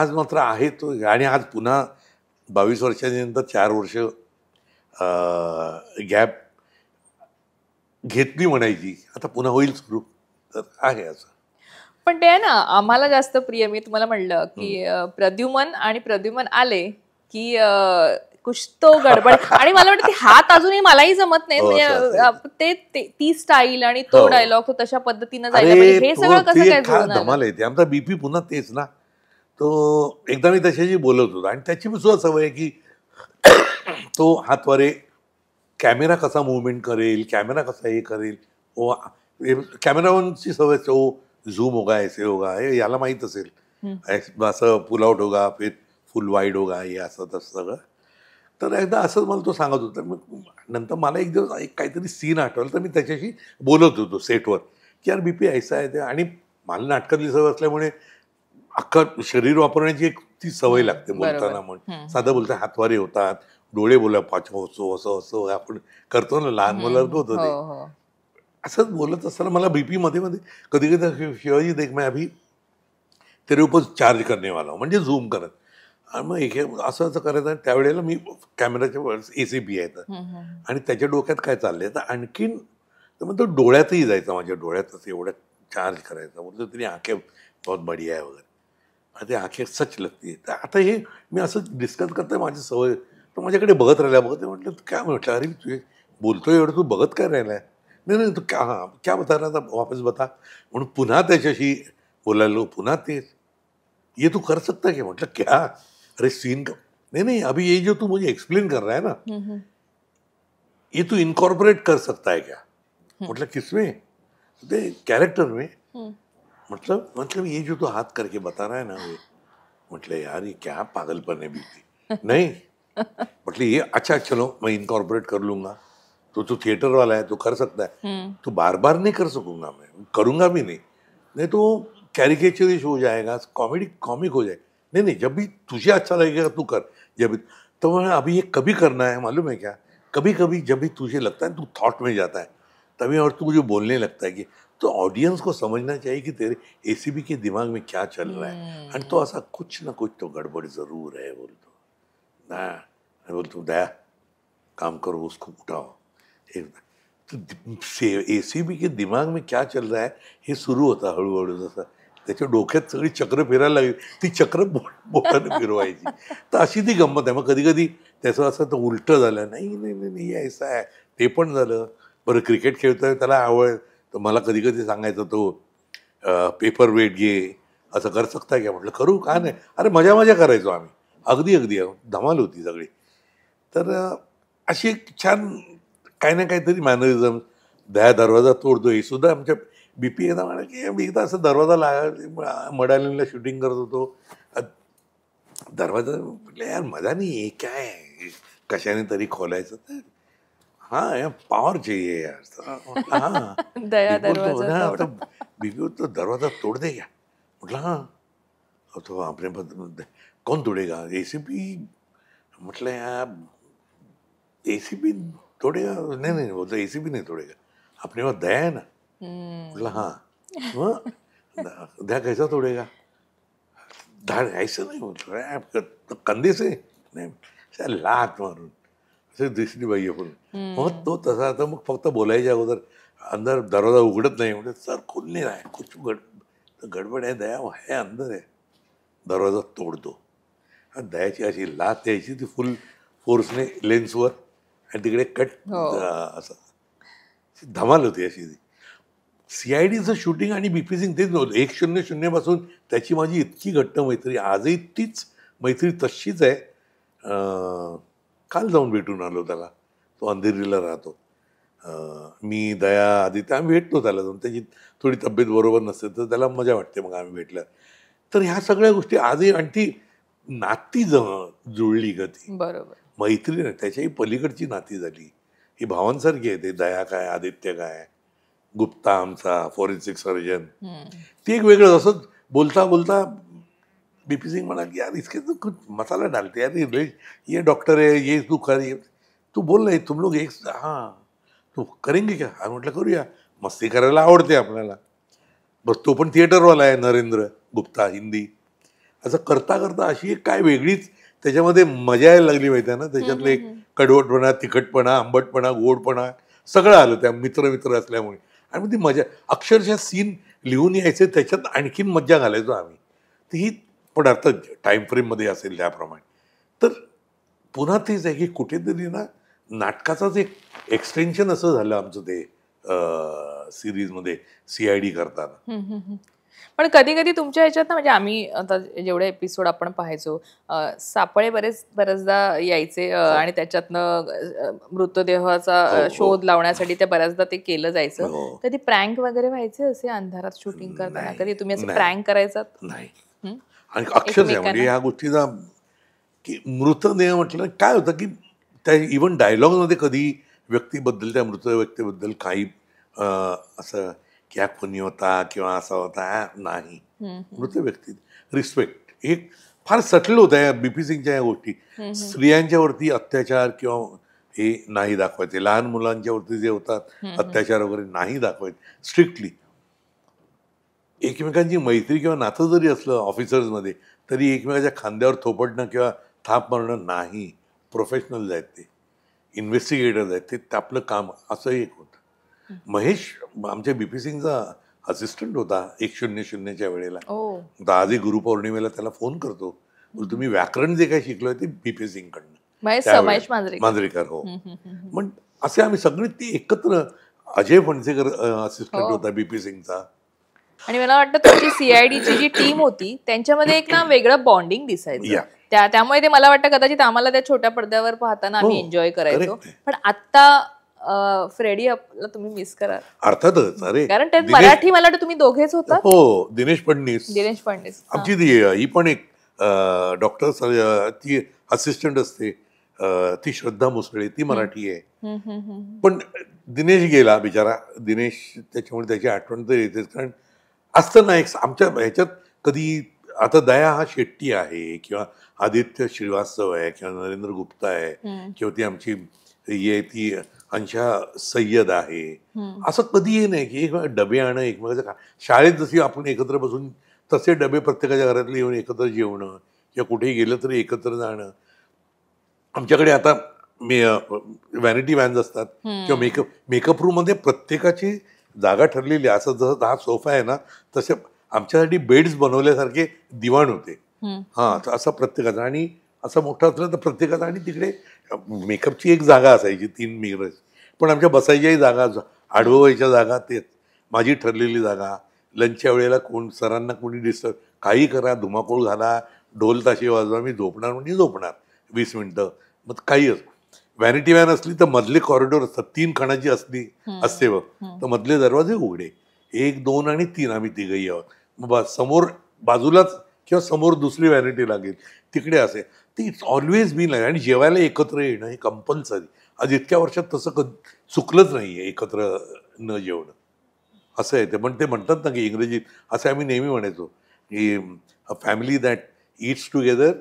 आज मात्र आहे तो आणि आज पुन्हा बावीस वर्षानंतर चार वर्ष गॅप घेतली म्हणायची आता पुन्हा होईल सुरू तर आहे असं पण ते ना आम्हाला जास्त प्रिय मी तुम्हाला म्हणलं की प्रद्युमन आणि प्रद्युमन आले की कुछ तो गडबड आणि मला वाटतं हात अजूनही मलाही जमत नाही हो, म्हणजे ते ती स्टाईल आणि तो डायलॉग हो. तो तशा पद्धतीनं जायला म्हणजे हे सगळं कसं काय आमचा बीपी पुन्हा तेच ना तो एकदा मी तशाशी बोलत होतो आणि त्याची पण सुद्धा सवय की <coughs> तो हातवारे कॅमेरा कसा मुवमेंट करेल कॅमेरा कसा हे करेल ओ कॅमेरावनची सवय ओ झूम होगा ऐसे होगा हे याला माहीत असेल असं पुल आउट होगा फिर फुल वाईड होगा हे असं तसं सगळं तर एकदा असंच मला तो सांगत होता मग नंतर मला एक दिवस एक काहीतरी सीन आठवलं तर मी त्याच्याशी बोलत होतो सेटवर की यार बी पी ऐसा आहे ते आणि मला नाटकातली सवय असल्यामुळे अख्खं शरीर वापरण्याची एक ती सवय लागते बोलताना म्हणून साधं बोलता हातवारे होतात डोळे बोला पाचवा असो असं असं आपण करतो ना लहान मुलं होतं ते हो, हो. असंच बोलत असताना मला बीपी मध्ये मध्ये कधी कधी शिवाजी देख मी अभि तेरे ऊपर चार्ज करणे वाला म्हणजे झूम करत आणि मग हे असं असं करायचं त्यावेळेला मी कॅमेराच्या वर ए सी बी यायचं आणि त्याच्या डोक्यात काय चाललंय तर आणखीन तर मग डोळ्यातही जायचा माझ्या डोळ्यातच एवढ्या चार्ज करायचा म्हणजे तिने आखे बहुत बढिया आहे वगैरे आणि ते आखे सच लगती तर आता हे मी असं डिस्कस करतोय माझी सवय तर माझ्याकडे बघत राहिला बघत म्हटलं काय म्हटलं अरे तू बोलतोय एवढं तू बघत काय राहिला नाही नाही तू क्या हां क्या बता रहा वापस बता म्हणून पुन्हा त्याच्याशी बोलायलो पुन्हा तेच ये तू कर सकता की म्हटलं क्या अरे सीन का तो- नहीं नहीं अभी ये जो तू मुझे एक्सप्लेन कर रहा है ना हम्म, हम्म। ये तू इनकॉर्पोरेट कर सकता है क्या हम्म। मतलब किसमें कैरेक्टर में मतलब मतलब ये जो तो हाथ करके बता रहा है ना ये मतलब यार ये क्या पागलपन है बीती <laughs> नहीं मतलब ये अच्छा चलो मैं इनकॉर्पोरेट कर लूंगा तो तू थिएटर वाला है तो कर सकता है तो बार बार नहीं कर सकूंगा मैं करूंगा भी नहीं नहीं तो कैरिकेचरिश हो जाएगा कॉमेडी कॉमिक हो जाए नहीं नहीं जब भी तुझे अच्छा लगेगा तू कर जब तो मैं अभी ये कभी करना है मालूम है क्या कभी कभी जब भी तुझे लगता है तू थॉट में जाता है तभी और तू मुझे बोलने लगता है कि तो ऑडियंस को समझना चाहिए कि तेरे ए के दिमाग में क्या चल रहा है एंड हम्म। तो ऐसा कुछ ना कुछ तो गड़बड़ ज़रूर है बोल तो ना बोल तुम तो, दया काम करो उसको उठाओ एक तो ए के दिमाग में क्या चल रहा है ये शुरू होता है हळूहळू जसं त्याच्या डोक्यात सगळी चक्र फिरायला लागली ती चक्र बोट बोटाने फिरवायची तर अशी ती गंमत आहे मग कधी कधी त्याचं असं तर उलटं झालं नाही नाही नाही नाही आहे ते पण झालं बरं क्रिकेट खेळतोय त्याला आवड तर मला कधी कधी सांगायचं तो पेपर वेट घे असं कर सकता का म्हटलं करू का नाही अरे मजा मजा करायचो आम्ही अगदी अगदी धमाल होती सगळी तर अशी एक छान काही ना काहीतरी मॅनरिझम दया दरवाजा तोडतो हे सुद्धा आमच्या बी पी एकदा म्हणा की मी एकदा असं दरवाजा लागा मडालीला शूटिंग करत होतो दरवाजा म्हटलं यार मजा नाही आहे काय कशाने तरी खोलायचं तर हां यार पावर चाहिए यार हां <laughs> दया बीपी तो दरवाजा तोड़ दे देगा म्हटलं हां तो आपने कौन तोडेगा ए सी पी म्हटलं या ए सी पी तोडेगा नाही नाही बोलतो ए सी पी नाही तोडेगा आपने दया है ना म्हटलं हा मग द्या कैसा तोडे का धाड घ्यायचं नाही म्हटलं कंदीच आहे नाही लात मारून असे दिसली पाहिजे म्हणून मग तो तसा आता मग फक्त बोलायच्या अगोदर अंदर दरवाजा उघडत नाही म्हणजे सर खुलली नाही कुछ गड गडबड आहे दया हे अंदर आहे दरवाजा तोडतो दयाची अशी लात द्यायची ती फुल फोर्सने लेन्सवर आणि तिकडे कट हो. असं धमाल होती अशी ती सी आय डीचं शूटिंग आणि बीपी सिंग तेच नव्हतं एक शून्य शून्यपासून त्याची माझी इतकी घट्ट मैत्री आजही तीच मैत्री तशीच आहे काल जाऊन भेटून आलो त्याला तो अंधेरीला राहतो मी दया आदित्य आम्ही भेटतो त्याला जाऊन त्याची थोडी तब्येत बरोबर नसते तर त्याला मजा वाटते मग आम्ही भेटल्या तर ह्या सगळ्या गोष्टी आजही आणि ती नाती जुळली गती बरोबर मैत्री नाही त्याच्याही पलीकडची नाती झाली ही भावांसारखी आहे ते दया काय आदित्य काय गुप्ता आमचा फॉरेन्सिक सर्जन ते एक वेगळं असं बोलता बोलता बीपी सिंग म्हणाल की यार इसके तो मसाला डालते यार ये ये डॉक्टर आहे ये तू कर तू बोल नाही तुम लोग एक हां तू करेंगे का आम्ही म्हटलं करूया मस्ती करायला आवडते आपल्याला बस तो पण थिएटरवाला आहे नरेंद्र गुप्ता हिंदी असं करता करता अशी एक काय वेगळीच त्याच्यामध्ये मजा यायला लागली माहिती ना त्याच्यातले एक कडवटपणा तिखटपणा आंबटपणा गोडपणा सगळं आलं त्या मित्र मित्र असल्यामुळे आणि ती मजा अक्षरशः सीन लिहून यायचे त्याच्यात आणखीन मज्जा घालायचो आम्ही तर ही पण अर्थात टाईम फ्रेममध्ये असेल त्याप्रमाणे तर पुन्हा तेच आहे की कुठेतरी ना नाटकाचाच एक एक्सटेन्शन असं झालं आमचं ते सिरीजमध्ये सी आय डी करताना पण कधी कधी तुमच्या ह्याच्यात ना म्हणजे आम्ही आता जेवढे एपिसोड आपण पाहायचो सापळे बरेच बऱ्याचदा यायचे हो. आणि त्याच्यातनं मृतदेहाचा हो, हो. शोध लावण्यासाठी ते बऱ्याचदा ते केलं जायचं कधी प्रँक वगैरे व्हायचे असे अंधारात शूटिंग करताना कधी तुम्ही असं प्रँक करायचा नाही आणि अक्षरशः म्हणजे गोष्टीचा की मृतदेह म्हटलं काय होतं की त्या इव्हन डायलॉगमध्ये कधी व्यक्तीबद्दल त्या मृत व्यक्तीबद्दल काही असं क्या खुनी होता किंवा असा होता नाही मृत व्यक्ती रिस्पेक्ट एक फार सटल होत आहे बीपी सिंगच्या या गोष्टी स्त्रियांच्यावरती अत्याचार किंवा हे नाही दाखवायचे लहान मुलांच्यावरती जे होतात अत्याचार वगैरे नाही दाखवायचे स्ट्रिक्टली एकमेकांची मैत्री किंवा नातं जरी असलं ऑफिसर्समध्ये तरी एकमेकाच्या खांद्यावर थोपटणं किंवा थाप मारणं नाही प्रोफेशनल आहेत ते इन्व्हेस्टिगेटर आहेत ते आपलं काम असंही एक होतं महेश आमच्या बीपी सिंगचा असिस्टंट होता एक शून्य शून्यच्या वेळेला आधी गुरुपौर्णिमेला त्याला फोन करतो तुम्ही व्याकरण जे काय शिकलोय ते बीपी कडनं मांजरेकर हो पण असे आम्ही सगळे ते एकत्र अजय फणसेकर असिस्टंट हो. होता बीपी सिंगचा आणि मला वाटतं तुमची सीआयडीची जी टीम होती त्यांच्यामध्ये एक ना वेगळं बॉन्डिंग दिसायचं त्या त्यामुळे ते मला वाटतं कदाचित आम्हाला त्या छोट्या पडद्यावर पाहताना आम्ही एन्जॉय हो, करायचो पण आता फ्रेडी आपला तुम्ही मिस करा अर्थातच अरे कारण त्यात मराठी मला तुम्ही दोघेच होता हो दिनेश फडणीस दिनेश फडणीस आमची ही पण एक डॉक्टर ती असिस्टंट असते ती श्रद्धा मुसळे ती मराठी आहे पण दिनेश गेला बिचारा दिनेश त्याच्यामुळे त्याची आठवण तर येते कारण असतं ना एक आमच्या ह्याच्यात कधी आता दया हा शेट्टी आहे किंवा आदित्य श्रीवास्तव आहे किंवा नरेंद्र गुप्ता आहे किंवा ती आमची ये ती अंशा सय्यद आहे असं कधीही नाही की डबे आणणं एकमेकाचं शाळेत जशी आपण एकत्र बसून तसे डबे प्रत्येकाच्या घरातले येऊन एकत्र जेवणं किंवा कुठेही गेलं तरी एकत्र जाणं आमच्याकडे आता मे व्हॅनिटी व्हॅन्स असतात किंवा मेकअप मेकअप रूममध्ये प्रत्येकाची जागा ठरलेली असं जसं हा सोफा आहे ना तसे आमच्यासाठी बेड्स बनवल्यासारखे दिवाण होते हां असं प्रत्येकाचा आणि असं मोठं असलं तर प्रत्येकाचा आणि तिकडे मेकअपची एक जागा असायची तीन मिरज पण आमच्या बसायच्याही जागा आढवायच्या जागा तेच माझी ठरलेली जागा लंचच्या वेळेला कोण सरांना कोणी डिस्टर्ब काही करा धुमाकूळ घाला ढोल ताशी वाजवा मी झोपणार म्हणजे झोपणार वीस मिनटं मग काही असं व्हॅनिटी व्हॅन असली तर मधले कॉरिडॉर असतात तीन खणाची असली असते बघ तर मधले दरवाजे उघडे एक दोन आणि तीन आम्ही तिघही आहोत मग बा समोर बाजूलाच किंवा समोर दुसरी व्हॅनिटी लागेल तिकडे असेल ती इट्स ऑलवेज बीन आणि जेवायला एकत्र येणं हे कंपल्सरी आज इतक्या वर्षात तसं क चुकलंच नाही आहे एकत्र न जेवणं असं आहे ते पण ते म्हणतात ना की इंग्रजीत असं आम्ही नेहमी म्हणायचो की a family that it's together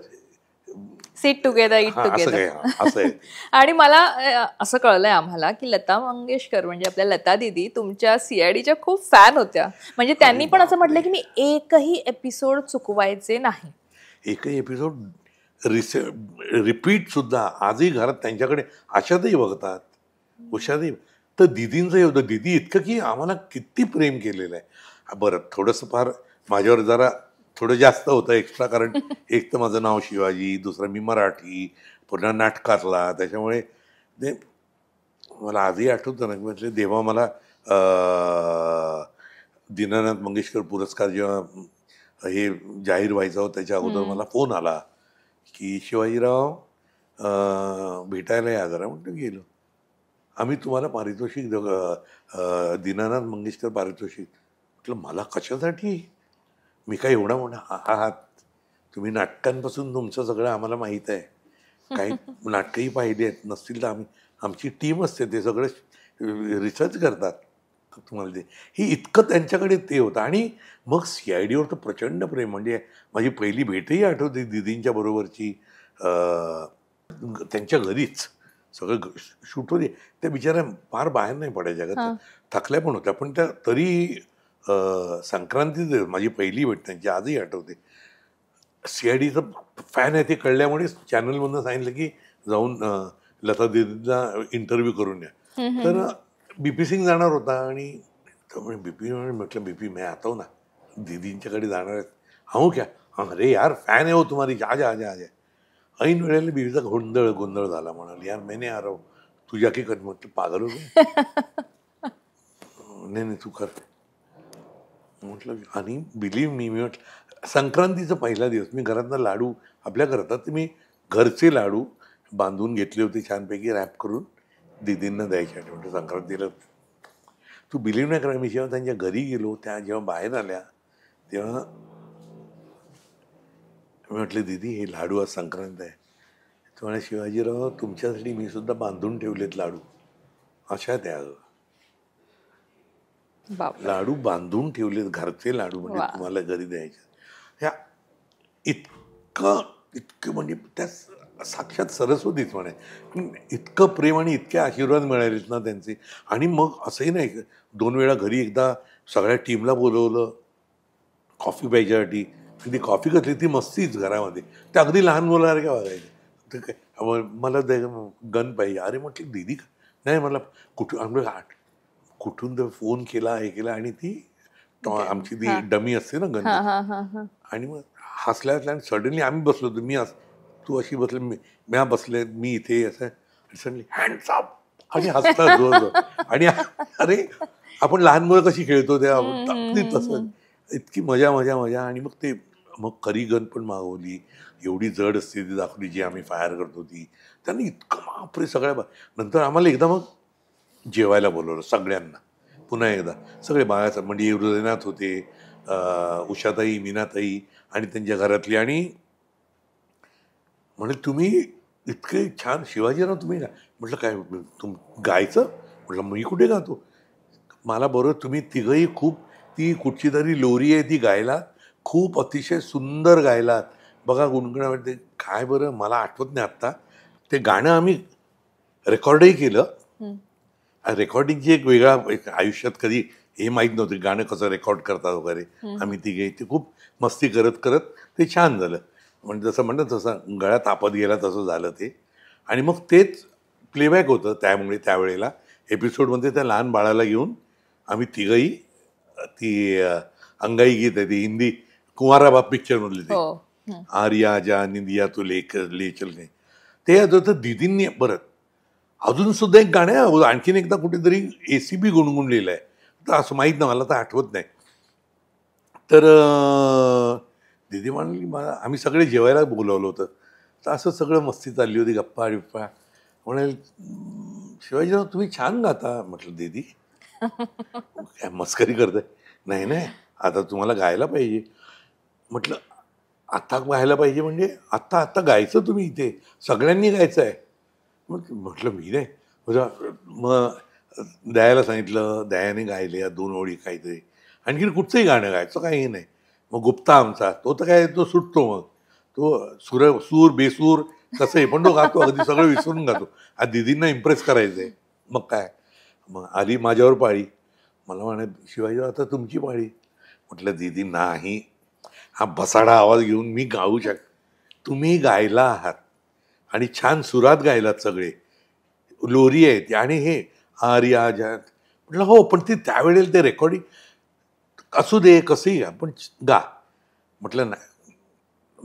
sit together eat together आणि मला असं कळलंय आम्हाला की लता मंगेशकर म्हणजे आपल्या लता दिदी तुमच्या सीआयडीच्या खूप फॅन होत्या म्हणजे त्यांनी पण असं म्हटलं की मी एकही एपिसोड चुकवायचे नाही एकही एपिसोड रिसे रिपीटसुद्धा आजही घरात त्यांच्याकडे आशातही बघतात उशातही तर दिदींचं एवढं होतं दिदी इतकं की आम्हाला किती प्रेम केलेलं आहे बरं थोडंसं फार माझ्यावर जरा थोडं जास्त होतं एक्स्ट्रा कारण <laughs> एक तर माझं नाव शिवाजी दुसरं मी मराठी पुन्हा नाटकातला त्याच्यामुळे ते मला आजही आठवतं ना म्हणजे देवा मला दीनानाथ मंगेशकर पुरस्कार जेव्हा हे जाहीर व्हायचा होता त्याच्या अगोदर मला फोन आला की शिवाजीराव भेटायला या जरा म्हणून गेलो आम्ही तुम्हाला पारितोषिक दीनानाथ मंगेशकर पारितोषिक म्हटलं मला कशासाठी मी काय एवढा मोठा आहात तुम्ही नाटकांपासून तुमचं सगळं आम्हाला माहीत आहे काही <laughs> नाटकंही पाहिली आहेत नसतील तर आम्ही आमची टीम असते ते सगळं रिसर्च करतात तुम्हाला दे हे इतकं त्यांच्याकडे ते होतं आणि मग सी आय डीवर तर प्रचंड प्रेम म्हणजे माझी पहिली भेटही आठवते दिदींच्या बरोबरची त्यांच्या घरीच सगळं शूट होते त्या बिचाऱ्या फार बाहेर नाही पडायच्या जगात थकल्या पण होत्या पण त्या तरी संक्रांती माझी पहिली भेट त्यांची आजही आठवते सी आय डीचं फॅन आहे ते कळल्यामुळे चॅनलमधनं सांगितलं की जाऊन लता दिदींना इंटरव्ह्यू करून या तर बी पी सिंग जाणार होता आणि म्हणजे बी पी म्हटलं बी पी मी आता हो ना दीदींच्याकडे जाणार आहेत हाऊ क्या हां अरे यार फॅन आहे हो तुम्हारी आजा जा जा ऐन वेळेला बीबीचा गोंधळ गोंधळ झाला म्हणाल यार मेने आरो तुझ्या की कर म्हटलं पागल हो <laughs> नाही नाही तू कर म्हटलं आणि बिलीव मी मी म्हटलं संक्रांतीचा पहिला दिवस मी घरातनं लाडू आपल्या घरात मी घरचे लाडू बांधून घेतले होते छानपैकी रॅप करून दिदींना द्यायच्या म्हणजे संक्रांतीला तू बिलीव नाही करा मी जेव्हा त्यांच्या घरी गेलो त्या जेव्हा बाहेर आल्या तेव्हा मी म्हटले दिदी हे लाडू आज संक्रांत आहे तो म्हणा शिवाजीराव तुमच्यासाठी मी सुद्धा बांधून ठेवलेत लाडू अशा त्या लाडू बांधून ठेवलेत घरचे लाडू म्हणजे तुम्हाला घरी द्यायचे ह्या इतकं इतकं म्हणजे त्या साक्षात सरस्वतीच म्हणे इतकं प्रेम आणि इतके आशीर्वाद मिळालेत ना त्यांचे आणि मग असंही नाही दोन वेळा घरी एकदा सगळ्या टीमला बोलवलं कॉफी प्यायच्यासाठी ती कॉफी घेतली ती मस्तीच घरामध्ये ते अगदी लहान काय बघायचं ते मला दे गन पाहिजे अरे म्हटली दिदी नाही मला कुठून कुठून तर फोन केला हे केला आणि ती आमची ती डमी असते ना गन आणि मग हसल्या हसल्या सडनली आम्ही बसलो होतो मी तू अशी बसले मी म्या बसले मी इथे असं रिसेंटली हँड्स अप आणि <laughs> जोर आणि अरे आपण लहान मुलं कशी खेळतो त्या तसं इतकी मजा मजा मजा आणि मग ते मग करी गण पण मागवली एवढी जड असते ती दाखवली जी आम्ही फायर करतो ती त्यांनी इतकं मापरे सगळ्या नंतर आम्हाला एकदा मग जेवायला बोलवलं सगळ्यांना पुन्हा एकदा सगळे बाळाचं म्हणजे हृदयनाथ होते उषाताई मीनाताई आणि त्यांच्या घरातली आणि म्हणे तुम्ही इतके छान शिवाजीराव तुम्ही गा म्हटलं काय तुम गायचं म्हटलं मी कुठे गातो मला बरोबर तुम्ही तिघंही खूप ती कुठची तरी लोरी आहे ती गायला खूप अतिशय सुंदर गायलात बघा गुणगुणा वाटते काय बरं मला आठवत नाही आत्ता ते गाणं आम्ही रेकॉर्डही केलं रेकॉर्डिंगची एक वेगळा एक आयुष्यात कधी हे माहीत नव्हतं गाणं कसं रेकॉर्ड करतात वगैरे आम्ही तिघे ते खूप मस्ती करत करत ते छान झालं म्हणजे जसं म्हणतात तसं गळ्यात तापत गेला तसं झालं ते आणि मग तेच प्लेबॅक होतं त्यामुळे त्यावेळेला एपिसोडमध्ये त्या लहान बाळाला घेऊन आम्ही तिघही ती अंगाई गीत आहे ती हिंदी पिक्चर पिक्चरमधली ते आर्या जा निंदिया तू लेख लेचल ने ते आता दिदींनी परत अजून सुद्धा एक गाणं आणखीन एकदा कुठेतरी ए सी बी गुणगुणलेलं आहे तर असं माहीत नाही मला तर आठवत नाही तर दिदी म्हणाली मला आम्ही सगळे जेवायला बोलवलं होतं तर असं सगळं मस्ती चालली होती गप्पा डिप्पा म्हणाल शिवाजीराव तुम्ही छान गाता म्हटलं दीदी काय मस्करी करते नाही नाही आता तुम्हाला गायला पाहिजे म्हटलं आत्ता गायला पाहिजे म्हणजे आत्ता आत्ता गायचं तुम्ही इथे सगळ्यांनी गायचं आहे मग म्हटलं मी नाही म्हणजे मग दयाला सांगितलं दयाने गायले या दोन ओळी काहीतरी आणखीन कुठचंही गाणं गायचं काही नाही मग गुप्ता आमचा तो तर काय तो सुटतो मग तो सुर सूर बेसूर कसंही पण तो गातो अगदी सगळं विसरून गातो आ दिदींना इम्प्रेस करायचं आहे मग काय मग आली माझ्यावर पाळी मला म्हणे शिवाजी आता तुमची पाळी म्हटलं दिदी नाही हा बसाडा आवाज घेऊन मी गाऊ शक तुम्ही गायला आहात आणि छान सुरात गायलात सगळे लोरी आहेत आणि हे आर्या जात म्हटलं हो पण ती त्यावेळेला ते रेकॉर्डिंग असू दे कसंही आपण गा म्हटलं नाही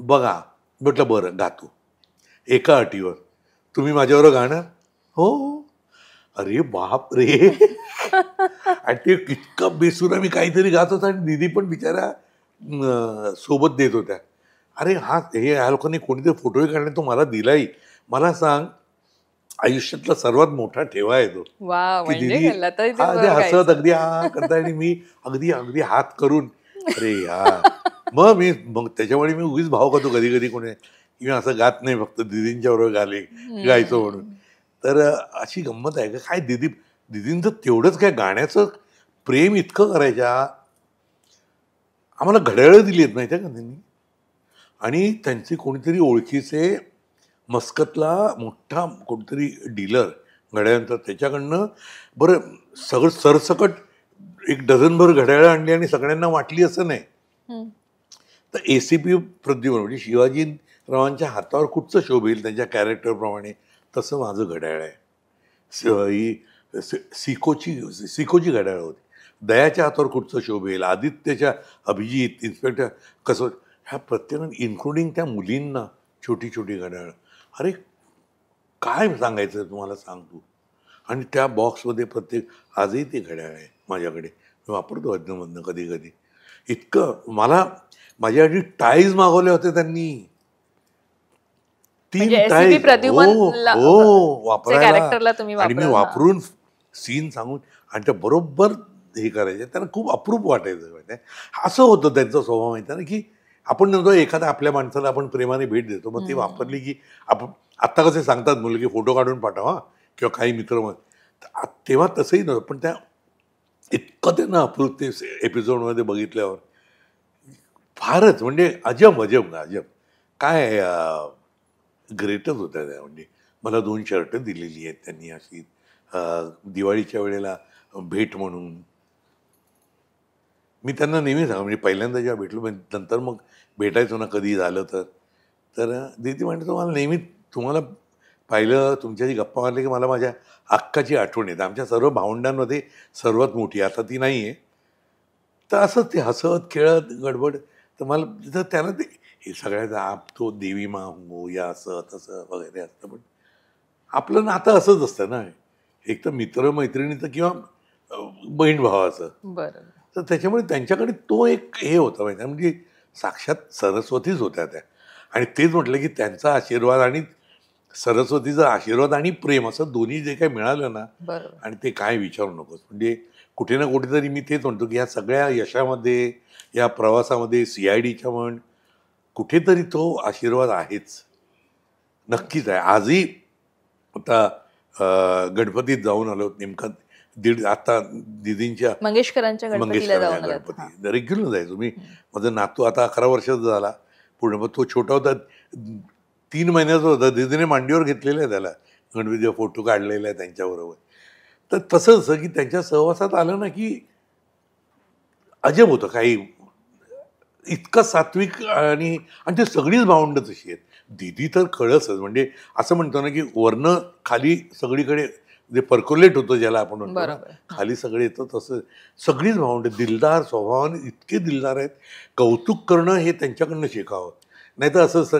बघा म्हटलं बरं गा तू एका अटीवर तुम्ही माझ्यावर गाणार हो अरे बाप रे आणि ते इतकं बेसून मी काहीतरी गात होतो आणि दिदी पण बिचारा सोबत देत होत्या अरे हा हे या लोकांनी कोणीतरी फोटोही काढले तो मला दिलाही मला सांग आयुष्यातला सर्वात मोठा ठेवा आहे तो म्हणजे हसत अगदी हा करता आणि मी अगदी अगदी हात करून अरे हा मग मी मग त्याच्यामुळे मी उगीच भाव करतो कधी कधी कोणी मी असं गात नाही फक्त दिदींच्या बरोबर गाले गायचो म्हणून तर अशी गंमत आहे का काय दिदी दिदींचं तेवढंच काय गाण्याचं प्रेम इतकं करायच्या आम्हाला घड्याळं दिली आहेत माहिती आहे का त्यांनी आणि त्यांचे कोणीतरी ओळखीचे मस्कतला मोठा कोणतरी डीलर घड्याळांचा त्याच्याकडनं बरं सगळं सरसकट एक डझनभर घड्याळं आणली आणि सगळ्यांना वाटली असं नाही तर ए सी पी प्रद्युमन म्हणजे शिवाजीरावांच्या हातावर कुठचं शोभेल त्यांच्या कॅरेक्टरप्रमाणे तसं माझं घड्याळ आहे ही सिकोची सिकोची घड्याळ होती दयाच्या हातावर कुठचं शोभेल आदित्यच्या अभिजित इन्स्पेक्टर कसं ह्या प्रत्येकानं इन्क्लुडिंग त्या मुलींना छोटी छोटी घड्याळं अरे काय सांगायचं तुम्हाला सांग तू आणि त्या बॉक्समध्ये प्रत्येक आजही ते घड्याळ आहे माझ्याकडे मी वापरतो अज्ञमधनं कधी कधी इतकं मला माझ्यासाठी टाईज मागवले होते त्यांनी तीन म्हणजे टाईज हो, हो वापरायला आणि मी वापरून सीन सांगून आणि त्या बरोबर हे करायचे त्यांना खूप अप्रूप वाटायचं असं होतं त्यांचा स्वभाव माहिती ना की आपण म्हणतो एखाद्या आपल्या माणसाला आपण प्रेमाने भेट देतो मग ती वापरली की आपण आत्ता कसे सांगतात की फोटो काढून पाठवा किंवा काही मित्र मग तेव्हा तसंही नव्हतं पण त्या इतकं त्यांना अप्रूप ते एपिसोडमध्ये बघितल्यावर फारच म्हणजे अजब अजब ना अजब काय ग्रेटच होत्या त्या म्हणजे मला दोन शर्ट दिलेली आहेत त्यांनी अशी दिवाळीच्या वेळेला भेट म्हणून मी त्यांना नेहमी सांग म्हणजे पहिल्यांदा जेव्हा भेटलो म्हणजे नंतर मग भेटायचो ना कधी झालं तर तर दीदी म्हणते तुम्हाला नेहमी तुम्हाला पाहिलं तुमच्याशी गप्पा मारले की मला माझ्या अक्काची आठवण येते आमच्या सर्व भावंडांमध्ये सर्वात मोठी आता ती नाही आहे तर असंच ते हसत खेळत गडबड तर मला त्यानं ते हे सगळ्याचं आप तो देवी मा हो या असं तसं वगैरे असतं पण आपलं नातं असंच असतं ना एक तर मित्रमैत्रिणीचं किंवा बहीण भावाचं बरं तर त्याच्यामुळे त्यांच्याकडे तो एक हे होता माहिती म्हणजे साक्षात सरस्वतीच होत्या त्या आणि तेच म्हटलं की त्यांचा आशीर्वाद आणि सरस्वतीचा आशीर्वाद आणि प्रेम असं दोन्ही जे काही मिळालं ना आणि ते काय विचारू नकोस म्हणजे कुठे ना कुठेतरी मी तेच म्हणतो की ह्या सगळ्या यशामध्ये या प्रवासामध्ये सी आय डीच्या म्हण कुठेतरी तो आशीर्वाद आहेच नक्कीच आहे आजही आता गणपतीत जाऊन आलो नेमकं दीड आता दिदींच्या मंगेशकरांच्या मंगेशकरांच्या गणपती रेग्युलर जायचो मी माझा नातू आता अकरा वर्षाचा झाला पूर्ण मग तो छोटा होता तीन महिन्याचा होता दिदीने मांडीवर घेतलेला आहे त्याला गणपतीचा फोटो काढलेला आहे त्यांच्याबरोबर तर तसंच की त्यांच्या सहवासात आलं ना की अजब होतं काही इतकं सात्विक आणि आणि ते सगळीच भावंड तशी आहेत दिदी तर कळसच म्हणजे असं म्हणतो ना की वर्ण खाली सगळीकडे जे पर्क्युलेट होतं ज्याला आपण म्हणतो खाली सगळे येतं तसं सगळीच भावंडे दिलदार स्वभावाने इतके दिलदार आहेत कौतुक करणं हे त्यांच्याकडनं शिकावं नाही तर असं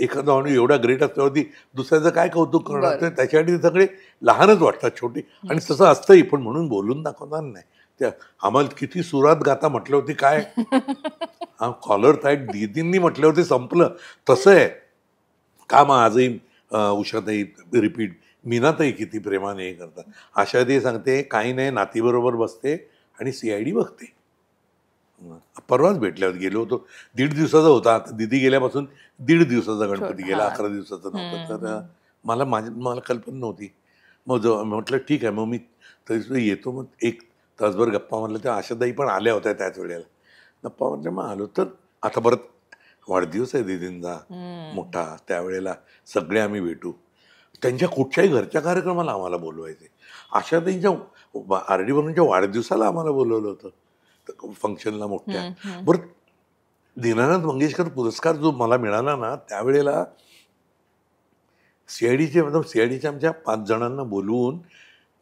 एखादा भावंड एवढा ग्रेट असल्यावरती दुसऱ्याचं काय कौतुक करणार तर त्याच्यासाठी सगळे लहानच वाटतात छोटे आणि तसं असतंही पण म्हणून बोलून दाखवणार नाही त्या आम्हाला किती सुरात गाता म्हटल्यावरती होती काय <laughs> हा कॉलर ताईट दिदींनी म्हटल्यावरती संपलं तसं आहे का मग आजही नाही रिपीट मीनातही किती प्रेमाने हे करतात आशादी सांगते काही नाही नातीबरोबर बसते आणि सी आय डी बघते परवाच भेटल्यावर गेलो होतो दीड दिवसाचा होता दिदी गेल्यापासून दीड दिवसाचा गणपती गेला अकरा दिवसाचा नव्हता तर मला माझी मला कल्पना नव्हती मग म्हटलं ठीक आहे मग मी तरी येतो मग एक तासभर गप्पा म्हटलं तर आशादाई पण आल्या होत्या त्याच वेळेला गप्पा म्हटलं मग आलो तर आता परत वाढदिवस आहे दिदींचा मोठा त्यावेळेला सगळे आम्ही भेटू त्यांच्या कुठच्याही घरच्या कार्यक्रमाला आम्हाला बोलवायचे अशा त्यांच्या आर डी वाढदिवसाला आम्हाला बोलवलं होतं फंक्शनला मोठ्या बरं दीनानाथ मंगेशकर पुरस्कार जो मला मिळाला ना त्यावेळेला सीआयडीचे मतलब सीआयडीच्या आमच्या पाच जणांना बोलवून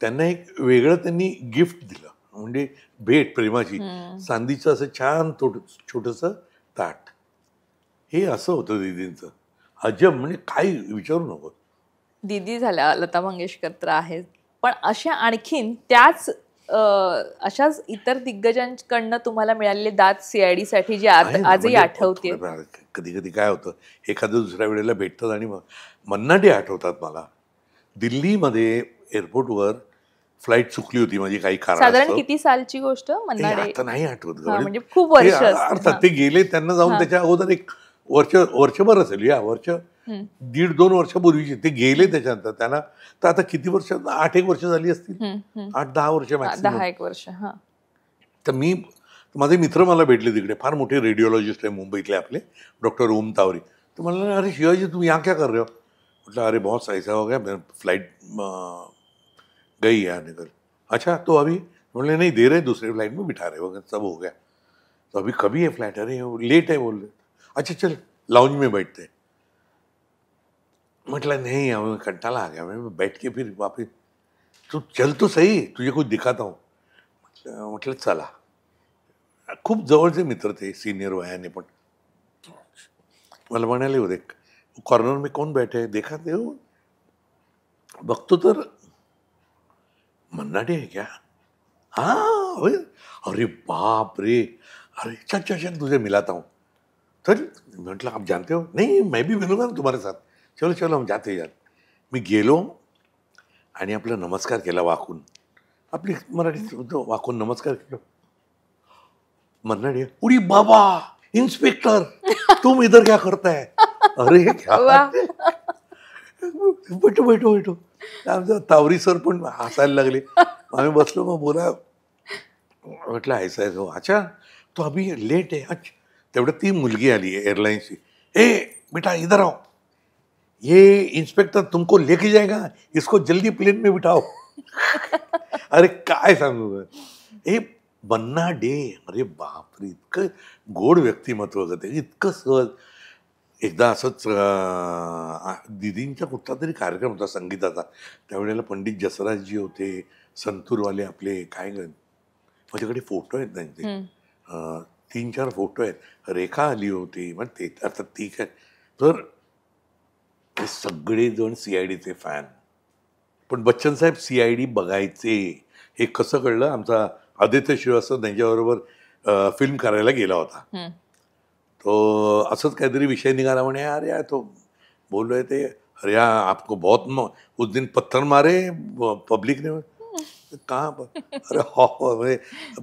त्यांना एक वेगळं त्यांनी गिफ्ट दिलं म्हणजे भेट प्रेमाची चांदीचं असं छान छोटंसं ताट हे असं होतं दिदींचं अजब म्हणजे काही विचारू नको दिदी झाल्या लता मंगेशकर तर आहेत पण अशा आणखीन त्याच अशाच इतर दिग्गजांकडनं तुम्हाला मिळालेले दात सीआयडीसाठी जे आजही म्हणजे आठवते कधी कधी काय होतं एखाद्या दुसऱ्या वेळेला भेटतात आणि मन्नाटी आठवतात मला दिल्लीमध्ये एअरपोर्टवर फ्लाईट चुकली होती माझी म्हणजे काही कारण साधारण किती सालची गोष्ट आता नाही आठवत म्हणजे, म्हणजे खूप वर्ष अर्थात ते गेले त्यांना जाऊन त्याच्या अगोदर एक वर्ष वर्षभर असेल या वर्ष दीड दोन वर्षापूर्वीचे ते गेले त्याच्यानंतर त्यांना तर आता किती वर्ष आठ एक वर्ष झाली असतील आठ दहा वर्ष दहा एक वर्ष तर मी माझे मित्र मला भेटले तिकडे फार मोठे रेडिओलॉजिस्ट आहे मुंबईतले आपले डॉक्टर ओम तावरे तर मला अरे शिवाजी तुम्ही या क्या कर रहे हो म्हटलं अरे बहुत ऐसा हो गया फ्लाईट गई या निकल अच्छा तो अभी म्हणले नाही दे रहे दुसरे फ्लाईट में बिठा रहे हो सब हो गया तो अभी कभी है फ्लाइट अरे लेट आहे बोल अच्छा चल लाऊंज में बैठते मतलब नहीं अब कंटाला आ गया मैं बैठ के फिर वापस तू चल तो सही तुझे कुछ दिखाता हूँ मतलब म्हटलं मतलब चला खूप जवळचे मित्र थे सीनियर वयाने पण मला म्हणाले होते कॉर्नर में कोण बैठे देखा दे हो बघतो तर मन्नाडे आहे क्या हाँ अरे अरे बाप रे अरे अच्छा अच्छा अच्छा तुझे मिलाता हूँ तो म्हटलं आप जानते हो नहीं मैं भी मिलूंगा ना तुम्हारे साथ चलो चलो मग जाते जात मी गेलो आणि आपला नमस्कार केला वाकून आपली मराठी वाकून नमस्कार केलो म्हणणार उडी बाबा इन्स्पेक्टर तुम इधर क्या करताय अरे बैठो बैठो बैठो आमचं तावरी सर पण हसायला लागले आम्ही बसलो मग बोला म्हटलं आहे हो अच्छा तो अभि लेट आहे अच्छा तेवढं ती मुलगी आली एअरलाईन्सची ए बेटा इधर आहो ये इंस्पेक्टर तुमको लेके जाएगा इसको जल्दी प्लेन में बिठाओ <laughs> अरे काय सांगू हे बन्ना डे अरे बाप रे इतकं गोड व्यक्तिमत्व होतं इतकं सहज एकदा असंच दिदींचा कुठला तरी कार्यक्रम होता संगीताचा त्यावेळेला पंडित जसराजजी होते संतूरवाले आपले काय माझ्याकडे फोटो आहेत त्यांचे तीन चार फोटो आहेत रेखा आली होती मग ते अर्थात ठीक आहे तर ते सगळेजण सी आय डीचे फॅन पण बच्चन साहेब सी आय डी बघायचे हे कसं कळलं आमचा आदित्य श्रीवास्तव त्यांच्याबरोबर फिल्म करायला गेला होता हम्म. तो असंच काहीतरी विषय निघाला म्हणे अरे यार तो बोल रहे थे अरे यार आपको बहुत म, उस दिन पत्थर मारे पब्लिक ने हम्म. कहा पर अरे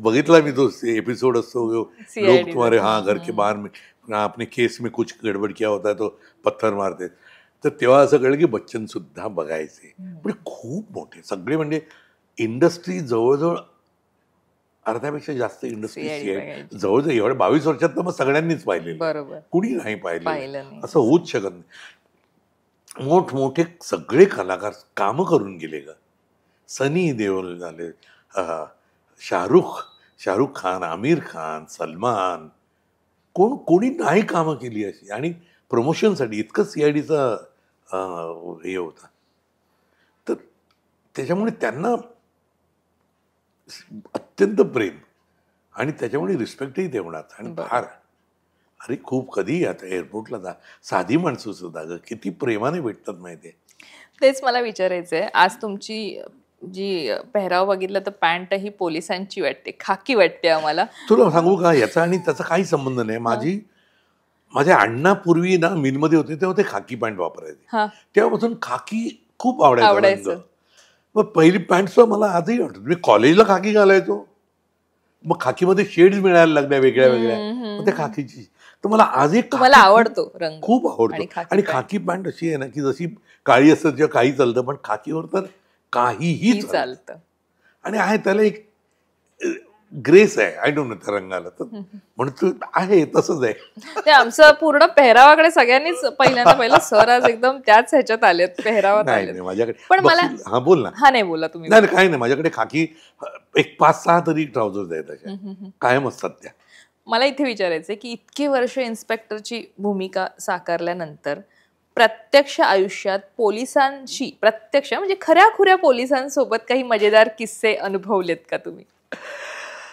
बघितला मी तो एपिसोड असतो तो लोग तुम्हारे हाँ घर के हम्म. बाहर में आपने केस में कुछ गड़बड़ किया होता है तो पत्थर मारते तर तेव्हा असं कळलं की बच्चन सुद्धा बघायचे पण खूप मोठे सगळे म्हणजे इंडस्ट्री जवळजवळ अर्ध्यापेक्षा जास्त इंडस्ट्री आहे जवळजवळ एवढ्या बावीस वर्षात तर मग सगळ्यांनीच पाहिले कुणी नाही पाहिले असं होऊच शकत नाही मोठमोठे सगळे कलाकार कामं करून गेले ग सनी देओल झाले शाहरुख शाहरुख खान आमिर खान सलमान कोण कोणी नाही कामं केली अशी आणि प्रमोशनसाठी इतकं सी आय डीचा हे होता तर त्याच्यामुळे त्यांना अत्यंत प्रेम आणि त्याच्यामुळे रिस्पेक्टही देवणार आणि फार अरे खूप कधी आता एअरपोर्टला जा साधी माणसं सुद्धा ग किती प्रेमाने भेटतात माहिती आहे तेच मला विचारायचं आहे आज तुमची जी पेहराव बघितलं तर पॅन्ट ही पोलिसांची वाटते खाकी वाटते आम्हाला तुला सांगू का याचा आणि त्याचा काही संबंध नाही माझी माझ्या अण्णापूर्वी ना मिलमध्ये होते तेव्हा ते खाकी पॅन्ट वापरायचे तेव्हापासून खाकी खूप आवडायचं मग पहिली पॅन्ट मला आजही वाटत मी कॉलेजला खाकी घालायचो मग खाकीमध्ये शेड्स मिळायला लागल्या वेगळ्या वेगळ्या मग त्या खाकीची तर मला आजही मला आवडतो रंग खूप आवडतो आणि खाकी पॅन्ट अशी आहे ना की जशी काळी असतं जेव्हा काही चालतं पण खाकीवर तर काहीही चालतं आणि आहे त्याला एक ग्रेस आहे आय डोंट नो त्या रंगाला तर तू आहे तसंच आहे <laughs> ते आमचं पूर्ण पेहरावाकडे सगळ्यांनीच पहिल्यांदा पहिला सर आज एकदम त्याच ह्याच्यात आलेत पेहरावात नाही माझ्याकडे पण मला हा बोल ना हा नाही बोला तुम्ही नाही काही नाही माझ्याकडे खाकी एक पाच सहा तरी ट्राउजर आहेत अशा कायम असतात त्या मला इथे विचारायचं की इतके वर्ष इन्स्पेक्टरची भूमिका साकारल्यानंतर प्रत्यक्ष आयुष्यात पोलिसांशी प्रत्यक्ष म्हणजे खऱ्या खुऱ्या पोलिसांसोबत काही मजेदार किस्से अनुभवलेत का तुम्ही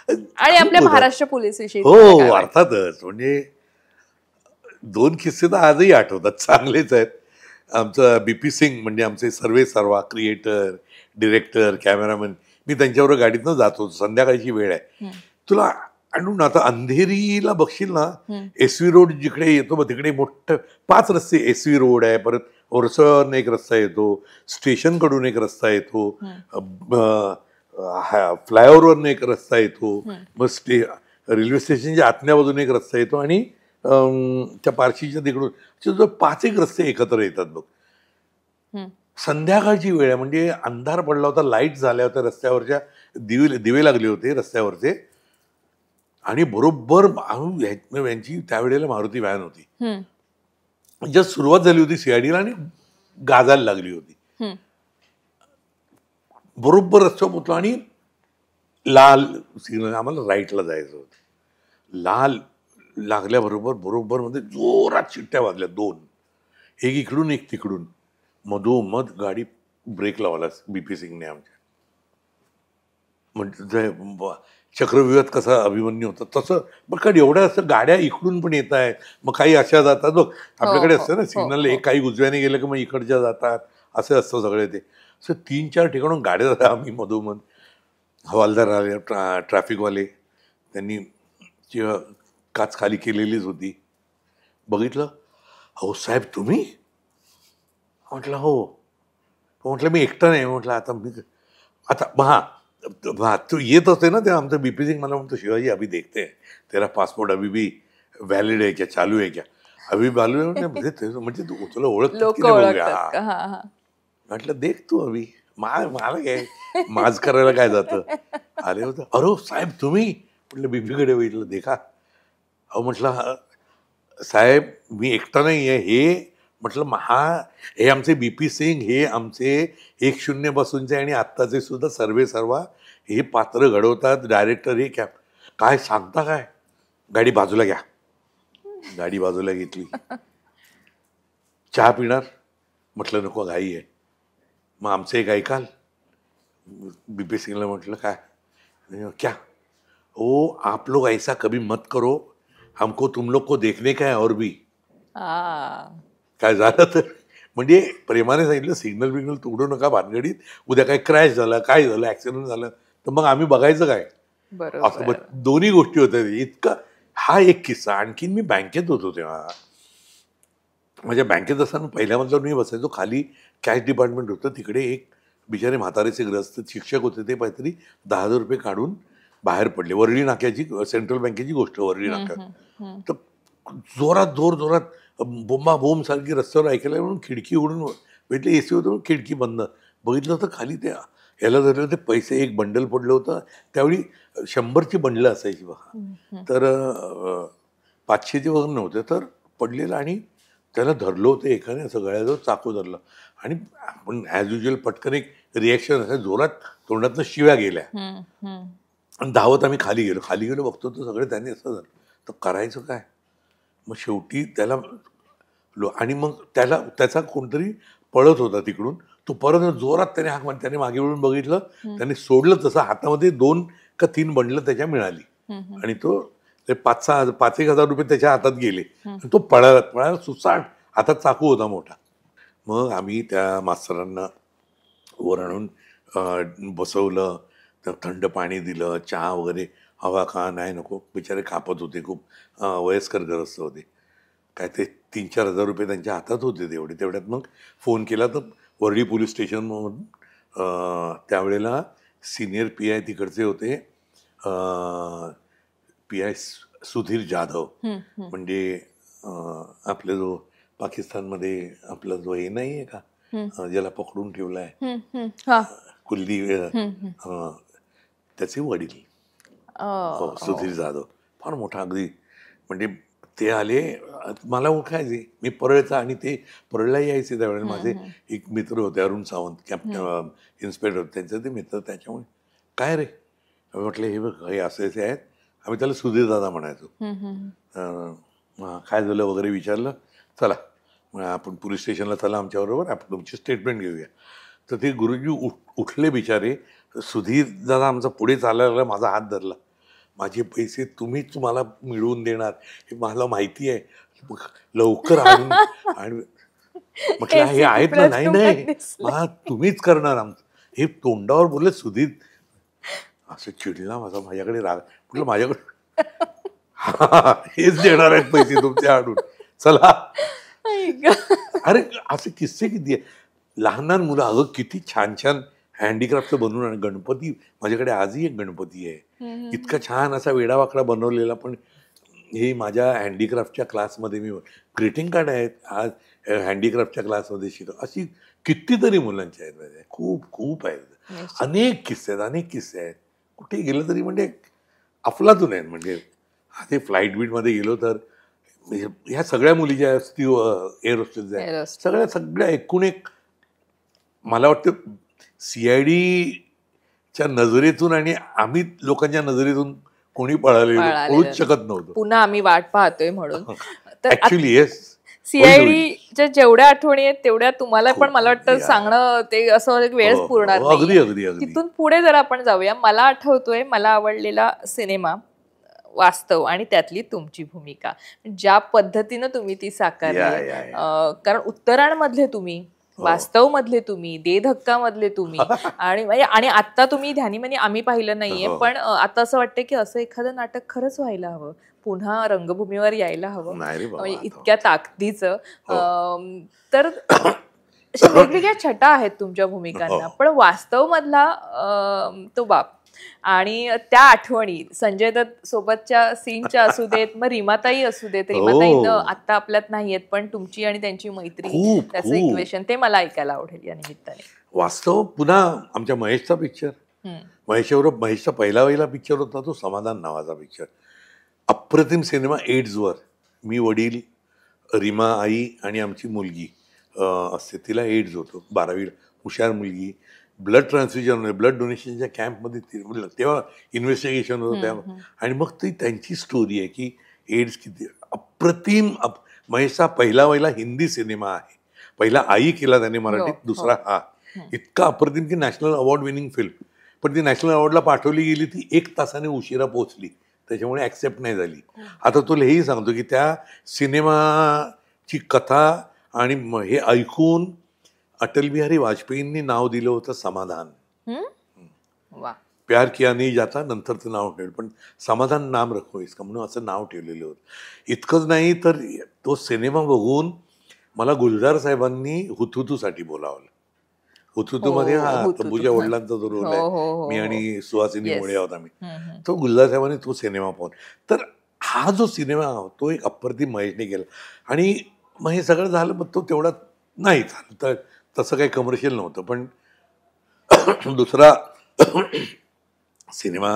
आणि आपल्या महाराष्ट्र पोलीस विषयी हो अर्थातच म्हणजे दोन किस्से तर आजही आठवतात चांगलेच आहेत बी बीपी सिंग म्हणजे आमचे सर्वे सर्वा क्रिएटर डिरेक्टर कॅमेरामॅन मी त्यांच्यावर गाडीतनं जातो संध्याकाळची वेळ आहे तुला आणून आता अंधेरीला बघशील ना एस व्ही रोड जिकडे येतो मग तिकडे मोठं पाच रस्ते एस व्ही रोड आहे परत ओरसर एक रस्ता येतो स्टेशनकडून एक रस्ता येतो हा फ्लायओव्हरवरनं एक रस्ता येतो मग स्टे रेल्वे स्टेशनच्या आतल्या बाजूने एक रस्ता येतो आणि त्या पारशीच्या तिकडून पाच एक रस्ते एकत्र येतात बघ संध्याकाळची वेळ आहे म्हणजे अंधार पडला होता लाईट झाल्या होत्या रस्त्यावरच्या दिवे दिवे लागले होते रस्त्यावरचे आणि बरोबर यांची त्यावेळेला मारुती व्हॅन होती जस्ट सुरुवात झाली होती सीआयडीला आणि गाजायला लागली होती बरोबर रस्त्यावर पोचलो आणि लाल सिग्नल आम्हाला राईटला जायचं होतं लाल लागल्याबरोबर बरोबर मध्ये म्हणजे जोरात चिट्ट्या वाजल्या दोन एक इकडून एक तिकडून मधोमध गाडी ब्रेक लावला बी पी सिंगने आमच्या म्हणजे चक्रव्यूहात कसा अभिमन्यू होता तसं मग कारण एवढ्या असं गाड्या इकडून पण येत आहेत मग काही अशा जातात बघ आपल्याकडे हो, असतं ना हो, हो, सिग्नल एक काही उजव्याने गेलं की मग इकडच्या जातात असे असतं सगळे ते असं तीन चार ठिकाणून गाड्या झाल्या आम्ही मधोमध हवालदार आले ट्रा ट्रॅफिकवाले त्यांनी काच खाली केलेलीच होती बघितलं हो साहेब तुम्ही म्हटलं हो म्हटलं मी एकटा नाही म्हटलं आता मी आता बहा हां तू येत असते ना तेव्हा आमचं बी पी सिंग मला म्हणतो शिवाजी अभि देखते तेरा पासपोर्ट अभि बी व्हॅलिड आहे क्या चालू आहे क्या अभि बालू म्हणजे तुला ओळख म्हटलं देख तू अभि मा मला काय माझ करायला काय जातं आले होतं अरे हो, साहेब तुम्ही म्हटलं बीबीकडे बघितलं देखा अहो म्हटलं साहेब मी एकटा नाही आहे हे म्हटलं महा हे आमचे बी पी सिंग हे आमचे एक शून्य बसूनचे आणि आत्ताचे सुद्धा सर्वे सर्वा हे पात्र घडवतात डायरेक्टर हे कॅप काय सांगता काय गाडी बाजूला घ्या गाडी बाजूला घेतली चहा पिणार म्हटलं नको घाई आहे मग आमचं एक ऐकाल बी पी सिंगला म्हटलं काय क्या ओ आप लोग ऐसा कभी मत करो हमको तुम लोग को देखने है और भी काय झालं तर म्हणजे प्रेमाने सांगितलं सिग्नल बिग्नल तुकडू नका भानगडीत उद्या काय क्रॅश झालं काय झालं ॲक्सिडेंट झालं तर मग आम्ही बघायचं काय असं दोन्ही गोष्टी होत्या इतकं हा एक किस्सा आणखीन मी बँकेत होतो तेव्हा माझ्या म्हणजे बँकेत असताना पहिल्या मजल्यावर मी बसायचो खाली कॅश डिपार्टमेंट होतं तिकडे एक बिचारे म्हातारेचे ग्रस्त शिक्षक होते ते काहीतरी दहा हजार रुपये काढून बाहेर पडले वरळी नाक्याची सेंट्रल बँकेची गोष्ट वरळी नाक्या तर जोरात जोर जोरात बोंबा बोंब सारखी रस्त्यावर ऐकायला म्हणून खिडकी उडून भेटले ए सी होतं खिडकी बंद बघितलं तर खाली त्या याला धरलं ते पैसे एक बंडल पडलं होतं त्यावेळी शंभरची बंडलं असायची बघा तर पाचशेचे वगैरे नव्हते तर पडलेलं आणि त्याला धरलो होतं एकाने गळ्याजवळ चाकू धरलं आणि आपण ॲज युजल पटकन एक रिॲक्शन असं जोरात तोंडातनं शिव्या गेल्या आणि धावत आम्ही खाली गेलो खाली गेलो बघतो तर सगळे त्यांनी असं झालं तर करायचं काय मग शेवटी त्याला लो आणि मग त्याला त्याचा कोणतरी पळत होता तिकडून तो परत जोरात त्याने हाक मार त्याने मागे वळून बघितलं त्याने सोडलं तसं हातामध्ये दोन का तीन बंडलं त्याच्या मिळाली आणि तो ते पाच सहा पाच एक हजार रुपये त्याच्या हातात गेले तो पळाला पळाला सुसाट हातात चाकू होता मोठा मग आम्ही त्या मास्तरांना वर आणून बसवलं तर थंड पाणी दिलं चहा वगैरे हवा खा नाही नको बिचारे कापत होते खूप वयस्कर ग्रस्त होते काय ते तीन चार हजार रुपये त्यांच्या हातात होते तेवढे तेवढ्यात मग फोन केला तर वर्डी पोलीस स्टेशनमधून त्यावेळेला सिनियर पी आय तिकडचे होते पी आय सुधीर जाधव म्हणजे आपला जो पाकिस्तानमध्ये आपला जो हे नाही का ज्याला पकडून ठेवलाय कुल्ली त्याचे वडील हो, सुधीर जाधव फार मोठा अगदी म्हणजे ते आले मला ओळखायचे मी परळचा आणि ते परळला यायचे त्यावेळेला माझे एक मित्र होते अरुण सावंत कॅप्टन इन्स्पेक्टर त्यांचे ते मित्र त्याच्यामुळे काय रे म्हटलं हे बघ हे असे आहेत आम्ही त्याला सुधीरदादा म्हणायचो काय झालं वगैरे विचारलं चला आपण पोलीस स्टेशनला चला आमच्याबरोबर आपण तुमची स्टेटमेंट घेऊया तर ते गुरुजी उठ उठले बिचारे सुधीर दादा आमचा पुढे चालायला माझा हात धरला माझे पैसे तुम्हीच मला मिळवून देणार हे मला माहिती आहे लवकर आणून <laughs> आणि म्हटलं हे आहेत ना नाही नाही तुम्हीच करणार आमचं हे तोंडावर बोलले सुधीर असं चिडला माझा माझ्याकडे राग म्हटलं माझ्याकडे हेच देणार आहेत पैसे तुमचे आणून चला अरे असे किस्से किती आहे लहान लहान मुलं अगं किती छान छान हँडीक्राफ्टचं बनवून आणि गणपती माझ्याकडे आजही एक गणपती आहे इतका छान असा वेडावाकडा बनवलेला पण हे माझ्या हँडीक्राफ्टच्या क्लासमध्ये मी ग्रीटिंग कार्ड आहेत आज हँडीक्राफ्टच्या क्लासमध्ये शिकतो अशी कितीतरी मुलांच्या आहेत खूप खूप आहेत अनेक किस्से आहेत अनेक किस्से आहेत कुठे गेलं तरी म्हणजे अफलातून आहे म्हणजे आधी फ्लाईट बीटमध्ये गेलो तर ह्या सगळ्या मुली ज्या स्टीव एअर होस्टेल सगळ्या सगळ्या एकूण एक मला वाटतं सी आय डीच्या नजरेतून आणि आम्ही लोकांच्या नजरेतून कोणी पळाले पळूच शकत नव्हतं पुन्हा आम्ही वाट पाहतोय म्हणून ऍक्च्युली <laughs> येस सीआयडीच्या जेवढ्या आठवणी आहेत तेवढ्या तुम्हाला पण मला वाटतं सांगणं ते असं वेळच हो, हो, पूर्ण हो, तिथून पुढे जर आपण जाऊया मला आठवतोय मला आवडलेला सिनेमा वास्तव आणि त्यातली तुमची भूमिका ज्या पद्धतीनं तुम्ही ती साकारली कारण उत्तरांमधले तुम्ही वास्तव मधले तुम्ही दे धक्का मधले तुम्ही <laughs> आणि म्हणजे, आणि आता तुम्ही ध्यानी म्हणजे आम्ही पाहिलं नाहीये पण आता असं वाटतं की असं एखादं नाटक खरंच व्हायला हवं पुन्हा रंगभूमीवर यायला हवं म्हणजे इतक्या ताकदीचं हो. तर वेगवेगळ्या छटा आहेत तुमच्या भूमिकांना हो. पण वास्तव मधला तो बाप आणि त्या आठवणी संजय दत्त सोबतच्या सीनच्या असू देत मग रिमाताई असू देत हो. रिमाताई आता आपल्यात नाहीयेत पण तुमची आणि त्यांची मैत्री त्याचं इक्वेशन ते मला ऐकायला आवडेल या निमित्ताने वास्तव पुन्हा आमच्या महेशचा पिक्चर महेश महेशचा पहिला पहिला पिक्चर होता तो समाधान नावाचा पिक्चर अप्रतिम सिनेमा एड्सवर मी वडील रिमा आई आणि आमची मुलगी असते तिला एड्स होतो बारावी हुशार मुलगी ब्लड ट्रान्सफ्युजन होते ब्लड डोनेशनच्या कॅम्पमध्ये तेव्हा इन्व्हेस्टिगेशन होतं तेव्हा आणि मग ती त्यांची स्टोरी आहे की एड्स किती अप्रतिम अप महेशचा म्हणजे पहिला वहिला हिंदी सिनेमा आहे पहिला आई केला त्याने मराठीत हो, हो. दुसरा हा इतका अप्रतिम की नॅशनल अवॉर्ड विनिंग फिल्म पण ती नॅशनल अवॉर्डला पाठवली गेली ती एक तासाने उशिरा पोहोचली त्याच्यामुळे ॲक्सेप्ट नाही झाली हो. आता तुला हेही सांगतो की त्या सिनेमाची कथा आणि हे ऐकून अटल बिहारी वाजपेयींनी नाव दिलं होतं समाधान प्यार किया नाही जाता ते नाव ठेवलं पण समाधान नाम रखो इसका म्हणून असं नाव ठेवलेलं होतं इतकंच नाही तर तो सिनेमा बघून मला गुलजार साहेबांनी हुतहुतूसाठी बोलावलं हुतुतूमध्ये हो, हा तंबूच्या वडिलांचा जो रोल हो, आहे हो, मी आणि सुहासिनी मुळे आहोत आम्ही तो गुल्हासाहेबांनी तो सिनेमा पाहून तर हा जो सिनेमा तो एक अप्रतिम महेशने केला आणि मग हे सगळं झालं मग तो तेवढा नाही तर तसं काही कमर्शियल नव्हतं पण <coughs> दुसरा <coughs> सिनेमा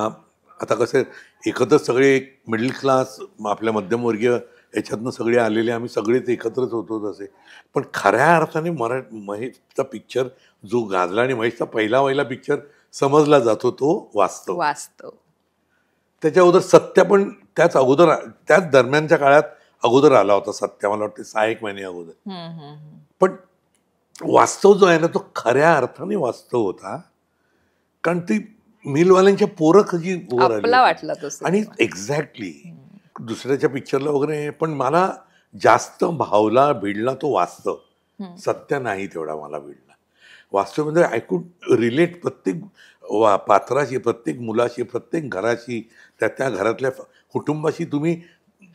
आता कसं एकत्र सगळे मिडल क्लास आपल्या मध्यमवर्गीय याच्यातनं सगळे आलेले आम्ही सगळेच एकत्रच होतो तसे पण खऱ्या अर्थाने मरा महेशचा पिक्चर जो गाजला आणि महेशचा पहिला पहिला पिक्चर समजला जातो तो वास्तव वास्तव त्याच्या अगोदर सत्य पण त्याच अगोदर त्याच दरम्यानच्या काळात अगोदर आला होता सत्य मला वाटते सहा एक महिने अगोदर पण वास्तव जो आहे ना तो खऱ्या अर्थाने वास्तव होता कारण ती मिलवाल्यांच्या पोरक जी वाटला आणि एक्झॅक्टली दुसऱ्याच्या पिक्चरला वगैरे पण मला जास्त भावला भिडला तो वाचतं सत्य नाही तेवढा मला भिडला वास्तव म्हणजे आय कुड रिलेट प्रत्येक वा पात्राशी प्रत्येक मुलाशी प्रत्येक घराशी त्या त्या घरातल्या कुटुंबाशी तुम्ही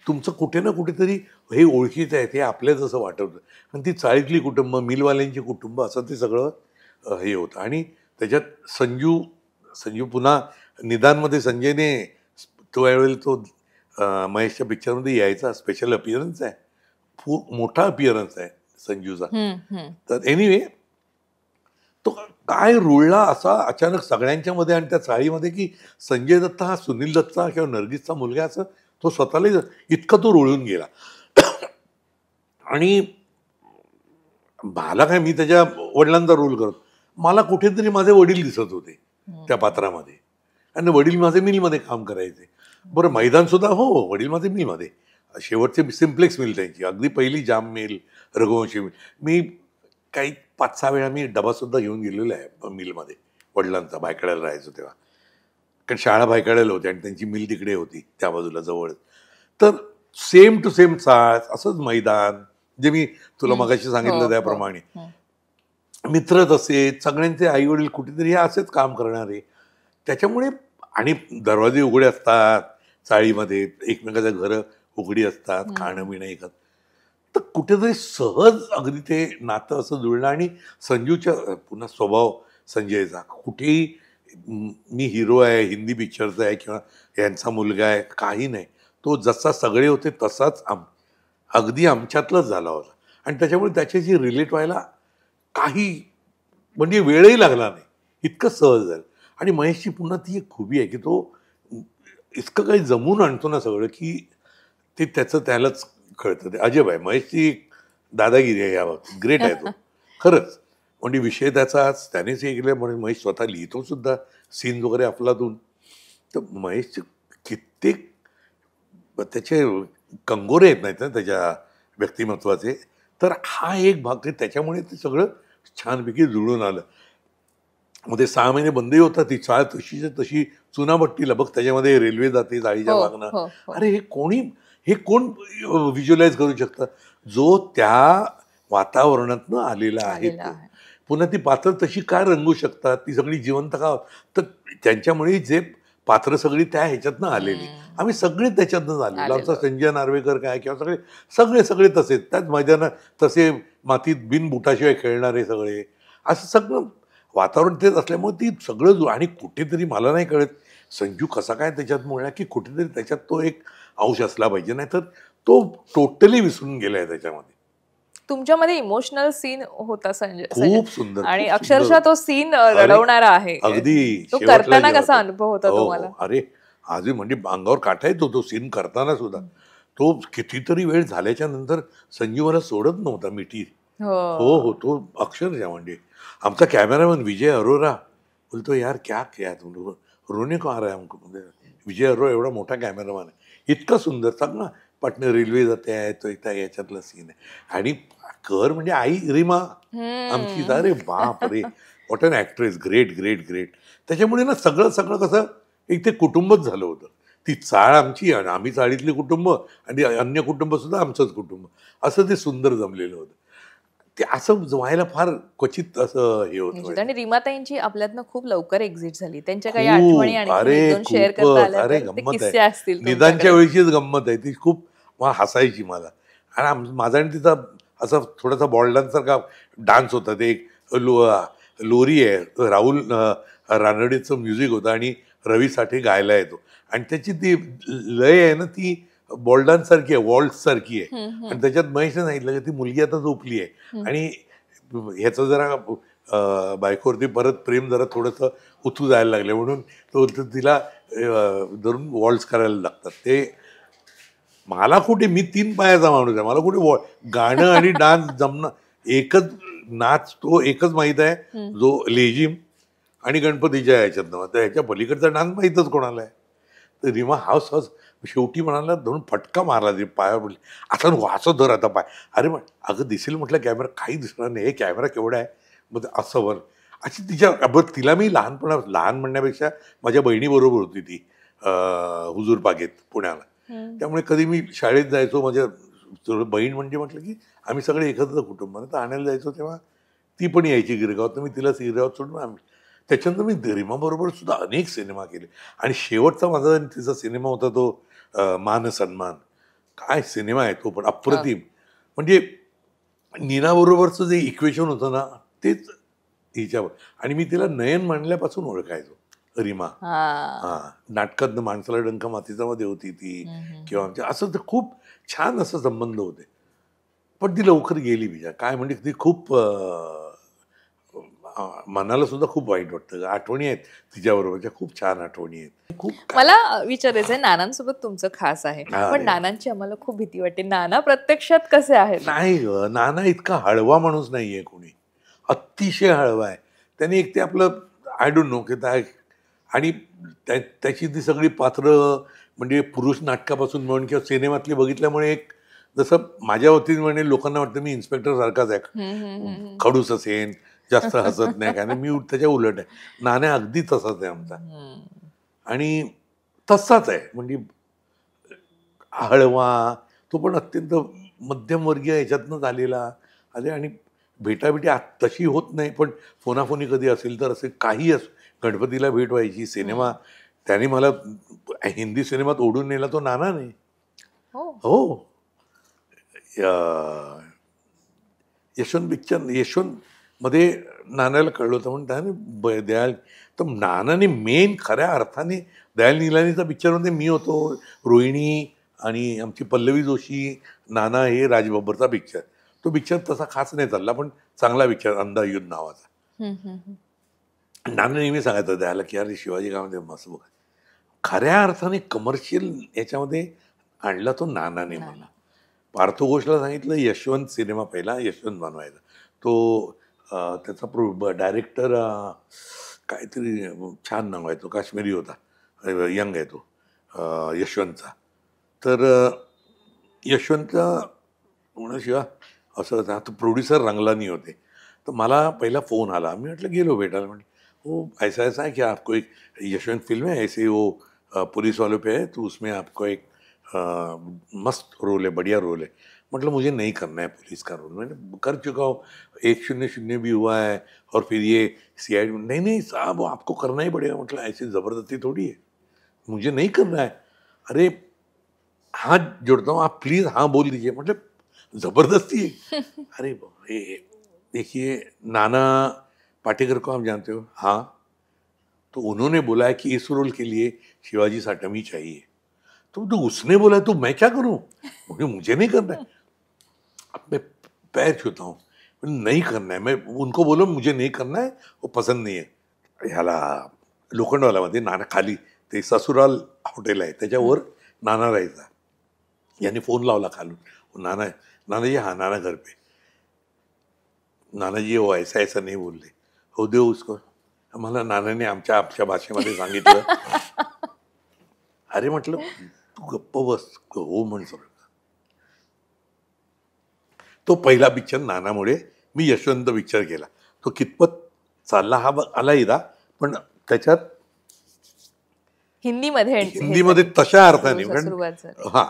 तुमचं कुठे ना कुठेतरी हे ओळखीचं आहे ते आपल्याच जसं वाटवतं आणि ती चाळीतली कुटुंब मिलवाल्यांची कुटुंब असं ते सगळं हे होतं आणि त्याच्यात संजू संजू पुन्हा निदानमध्ये संजयने तो यावेळेला तो महेशच्या पिक्चरमध्ये यायचा स्पेशल अपिअरन्स आहे खूप मोठा अपिअरन्स आहे संजूचा तर एनिवे तो काय रुळला असा अचानक सगळ्यांच्या मध्ये आणि त्या चाळीमध्ये की संजय दत्त हा सुनील दत्ता किंवा नरगिसचा मुलगा असं तो स्वतःला इतका तो रुळून गेला आणि मला काय मी त्याच्या वडिलांचा रोल करत मला कुठेतरी माझे वडील दिसत होते त्या पात्रामध्ये आणि वडील माझे मिलमध्ये काम करायचे बरं मैदान सुद्धा हो वडीलमध्ये मी मध्ये शेवटचे सिम्प्लेक्स मिल त्यांची अगदी पहिली जाम मिल रघुवंशी मिल मी काही पाच सहा वेळा मी डबासुद्धा घेऊन गेलेलो आहे मिलमध्ये वडिलांचा भायकड्याला राहायचो तेव्हा कारण शाळा भायकड्याला होती आणि त्यांची मिल तिकडे होती त्या बाजूला जवळ तर सेम टू सेम साज असंच मैदान जे मी तुला मगाशी सांगितलं हो, त्याप्रमाणे हो, मित्र तसे सगळ्यांचे आई वडील कुठेतरी हे असेच काम करणारे त्याच्यामुळे आणि दरवाजे उघडे असतात चाळीमध्ये एकमेकाच्या घरं उघडी असतात खाणं पिणं एकत तर कुठेतरी सहज अगदी ते नातं असं जुळलं आणि संजूच्या पुन्हा स्वभाव संजयचा कुठेही मी हिरो आहे हिंदी पिक्चरचा आहे किंवा यांचा मुलगा आहे काही नाही तो जसा सगळे होते तसाच आम अगदी आमच्यातलाच झाला होता आणि त्याच्यामुळे त्याच्याशी रिलेट व्हायला काही म्हणजे वेळही लागला नाही इतकं सहज झालं आणि महेशची पुन्हा ती एक खुबी आहे की तो इतकं काही जमून आणतो ना सगळं की ते त्याचं त्यालाच कळतं ते अजब आहे महेशची दादागिरी आहे या बाबतीत ग्रेट आहे तो <laughs> खरंच म्हणजे विषय त्याचा आज त्यानेच हे केलं म्हणून महेश स्वतः लिहितो सुद्धा सीन वगैरे अफलातून तर महेशचे कित्येक त्याचे कंगोरे येत नाहीत ना त्याच्या व्यक्तिमत्वाचे तर हा एक भाग त्याच्यामुळे ते सगळं छानपैकी जुळून आलं मग ते सहा महिने बंदही होता ती चाळ तशीच तशी चुनाभट्टीला बघ त्याच्यामध्ये रेल्वे जाते जाळीच्या मागणं हो, हो, हो. अरे हे कोणी हे कोण व्हिज्युअलाइज करू शकतं जो त्या वातावरणातनं आलेला आहे पुन्हा ती पात्र तशी काय रंगू शकतात ती सगळी जिवंत का तर त्यांच्यामुळे जे पात्र सगळी त्या ह्याच्यातनं आलेली आम्ही सगळे त्याच्यातनंच आले आमचा संजय नार्वेकर काय किंवा सगळे सगळे सगळे तसेच त्याच मैदानात तसे मातीत बिनबुटाशिवाय खेळणारे सगळे असं सगळं वातावरण तेच असल्यामुळे ती सगळं आणि कुठेतरी मला नाही कळत संजू कसा काय त्याच्यात मुळला की कुठेतरी त्याच्यात तो एक अंश असला पाहिजे नाहीतर तो टोटली विसरून गेलाय त्याच्यामध्ये तुमच्यामध्ये इमोशनल सीन होता संजय खूप सुंदर आणि अक्षरशः तो सीन रडवणारा आहे अगदी तो करताना कसा अनुभव होता हो, हो, तुम्हाला अरे आज म्हणजे अंगावर काटा येतो तो सीन करताना सुद्धा तो कितीतरी वेळ झाल्याच्या नंतर मला सोडत नव्हता मिठी हो हो, हो तो अक्षरशः म्हणजे आमचा कॅमेरामॅन विजय अरोरा बोलतो यार क्या क्या तुम रोनी कुमार आहे हमको म्हणजे विजय रो एवढा मोठा कॅमेरामॅन आहे इतकं सुंदर सांग ना पाटणे रेल्वे जाते आहे तो एकदा याच्यातला सीन आहे आणि कर म्हणजे आई रिमा आमची अरे बाप रे what an actress great great great त्याच्यामुळे ना सगळं सगळं कसं एक ते कुटुंबच झालं होतं ती चाळ आमची आम्ही चाळीतली कुटुंब आणि अन्य कुटुंबसुद्धा आमचंच कुटुंब असं ते सुंदर जमलेलं होतं ते असं व्हायला फार क्वचित असं हे होत आणि रीमाताईंची आपल्यातनं खूप लवकर एक्झिट झाली त्यांच्या काही आठवणी अरे अरे गंमत आहे निदानच्या वेळीचीच गंमत आहे ती खूप हसायची मला आणि माझा आणि तिचा असं थोडासा बॉल डान्स होता ते एक लो लोरी आहे राहुल रानडेचं म्युझिक होतं आणि रवी साठे गायला येतो आणि त्याची ती लय आहे ना ती सारखी आहे सारखी आहे आणि त्याच्यात महेशने सांगितलं की ती मुलगी आता झोपली आहे आणि ह्याचं जरा बायकोवरती परत प्रेम जरा थोडंसं उथू जायला लागले म्हणून तो तिला धरून वॉल्स करायला लागतात ते मला कुठे मी तीन पायाचा माणूस आहे मला कुठे गाणं आणि <laughs> डान्स जमणं एकच नाच तो एकच माहीत आहे जो लेजिम आणि गणपतीच्या ह्याच्यात तर ह्याच्या पलीकडचा डान्स माहीतच कोणाला आहे तर रिमा हाऊस हाऊस शेवटी म्हणाला धरून फटका मारला ते पाया म्हटले आता नको असं धर आता पाय अरे मग अगं दिसेल म्हटलं कॅमेरा काही दिसणार नाही हे कॅमेरा केवढा आहे मग असं वर अशी तिच्या बरं तिला मी लहानपणा लहान म्हणण्यापेक्षा माझ्या बहिणीबरोबर होती ती हुजूर बागेत पुण्याला त्यामुळे कधी मी शाळेत जायचो माझ्या बहीण म्हणजे म्हटलं की आम्ही सगळे एकत्र कुटुंब तर आणायला जायचो तेव्हा ती पण यायची गिरगाव तर मी तिला गिरगाव सोडून आम्ही त्याच्यानंतर मी रिमाबरोबर सुद्धा अनेक सिनेमा केले आणि शेवटचा माझा तिचा सिनेमा होता तो मान सन्मान काय सिनेमा आहे तो पण अप्रतिम म्हणजे नीनाबरोबरचं जे इक्वेशन होतं ना तेच हिच्यावर आणि मी तिला नयन मांडल्यापासून ओळखायचो रिमा हा नाटकात माणसाला डंका मातीचा मध्ये होती ती किंवा आमच्या असं तर खूप छान असं संबंध होते पण ती लवकर गेली बिजा काय म्हणजे ती खूप मनाला सुद्धा खूप वाईट वाटतं आठवणी आहेत तिच्याबरोबरच्या खूप छान आठवणी आहेत मला विचारायचं आहे नानांसोबत तुमचं खास आहे पण नानांची आम्हाला खूप भीती वाटते नाना प्रत्यक्षात कसे आहेत नाही नाना इतका हळवा माणूस नाहीये कोणी अतिशय हळवा आहे त्यांनी एक ते आपलं आय डोंट नो की आणि त्याची ती सगळी पात्र म्हणजे पुरुष नाटकापासून म्हणून किंवा सिनेमातली बघितल्यामुळे एक जसं माझ्या वतीने म्हणे लोकांना वाटतं मी इन्स्पेक्टर सारखाच आहे खडूस असेन जास्त हसत नाही काय मी त्याच्या उलट आहे नाण्या अगदी तसाच आहे आमचा आणि तसाच आहे म्हणजे हळवा तो पण अत्यंत मध्यमवर्गीय याच्यातनं झालेला अरे आणि भेटाभेटी तशी होत नाही पण फोनाफोनी कधी असेल तर असे काही अस गणपतीला भेट व्हायची सिनेमा त्याने मला हिंदी सिनेमात ओढून नेला तो नाना नाही हो, हो. यशवंत पिक्चर यशवंत मध्ये नानाला कळलं होतं म्हणून त्याने दयाल तर नानाने मेन खऱ्या अर्थाने दयाल निलानीचा म्हणजे मी होतो रोहिणी आणि आमची पल्लवी जोशी नाना हे राजबब्बरचा पिक्चर तो पिक्चर तसा खास नाही चालला पण चांगला पिक्चर युद्ध नावाचा नाना नेहमी सांगायचं द्यायला की अरे शिवाजी गावामध्ये मस्त खऱ्या अर्थाने कमर्शियल याच्यामध्ये आणला तो नानाने मला पार्थ घोषला सांगितलं यशवंत सिनेमा पहिला यशवंत बनवायचा तो त्याचा प्रो डायरेक्टर काहीतरी छान नाव आहे तो काश्मीरी होता यंग आहे तो यशवंतचा तर यशवंत म्हणशिवाय असं होतं आता प्रोड्युसर रंगलानी होते तर मला पहिला फोन आला मी म्हटलं गेलो भेटायला म्हटलं हो ऐसा ऐसा है की आपको एक यशवंत फिल्म आहे ऐसे वो पुलिस पे आहे तो उसमें आपको एक मस्त रोल आहे बढ़िया रोल आहे मतलब मुझे नहीं करना है पुलिस का रोल मैंने कर चुका हूँ एक शून्य शून्य भी हुआ है और फिर ये सी आई नहीं नहीं साहब आपको करना ही पड़ेगा मतलब ऐसी ज़बरदस्ती थोड़ी है मुझे नहीं करना है अरे हाथ जोड़ता हूँ आप प्लीज़ हाँ बोल दीजिए मतलब ज़बरदस्ती है <laughs> अरे देखिए नाना पाटेकर को आप जानते हो हाँ तो उन्होंने बोला है कि इस रोल के लिए शिवाजी साटमी चाहिए तो तो उसने बोला तो मैं क्या करूं मुझे मुझे नहीं करना है अब मैं पैर छूता हूँ नहीं करना है मैं उनको बोलो मुझे नहीं करना आहे वो नहीं नाही आहे ह्याला लोखंडवालामध्ये नाना खाली ते ससुराल हॉटेल आहे त्याच्यावर नाना राहायचा याने फोन लावला खालून नाना नानाजी हा नाना घर पे नानाजी हो ऐसा ऐसा नाही बोलले हो देऊ उसको आम्हाला नानाने आमच्या आमच्या भाषेमध्ये सांगितलं <laughs> अरे म्हटलं तू गप्प बस हो म्हण सगळं तो पहिला पिक्चर नानामुळे मी यशवंत पिक्चर केला तो कितपत चालला हा आला इदा पण त्याच्यात हिंदी हिंदी मध्ये तशा अर्थाने हा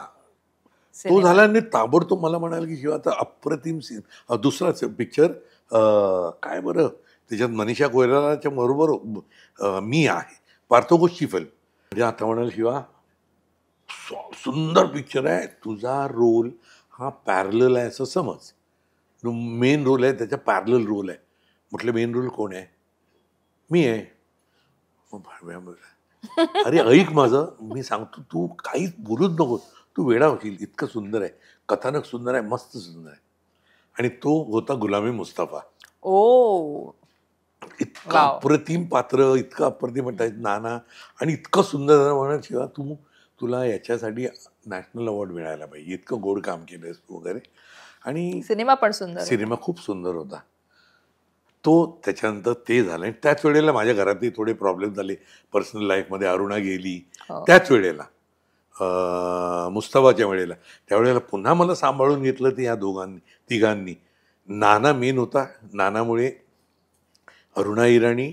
तो झाला आणि ताबडतोब मला म्हणाल की शिवाय आता अप्रतिम सीन दुसराच पिक्चर काय बरं त्याच्यात मनीषा कोयरालाच्या बरोबर मी आहे पार्थोगोसची फिल्म म्हणजे आता म्हणाल शिवा सुंदर पिक्चर आहे तुझा रोल हा पॅरलल आहे असं समज मेन रोल आहे त्याचा पॅरलल रोल आहे म्हटलं मेन रोल कोण आहे मी आहे अरे ऐक माझं मी सांगतो तू काहीच बोलूच नको तू वेडा होशील इतकं सुंदर आहे कथानक सुंदर आहे मस्त सुंदर आहे आणि तो होता गुलामी मुस्ताफा ओ इतका अप्रतिम पात्र इतकं अप्रतिम म्हणतात नाना आणि इतकं सुंदर म्हणत शिवा तू तुला याच्यासाठी नॅशनल अवॉर्ड मिळायला पाहिजे इतकं गोड काम केलं वगैरे आणि सिनेमा पण सुंदर सिनेमा खूप सुंदर होता तो त्याच्यानंतर ते झालं आणि त्याच वेळेला माझ्या घरातही थोडे प्रॉब्लेम झाले पर्सनल लाईफमध्ये अरुणा गेली हो. त्याच वेळेला मुस्तफाच्या वेळेला त्यावेळेला पुन्हा मला सांभाळून घेतलं ते या दोघांनी तिघांनी नाना मेन होता नानामुळे अरुणा इराणी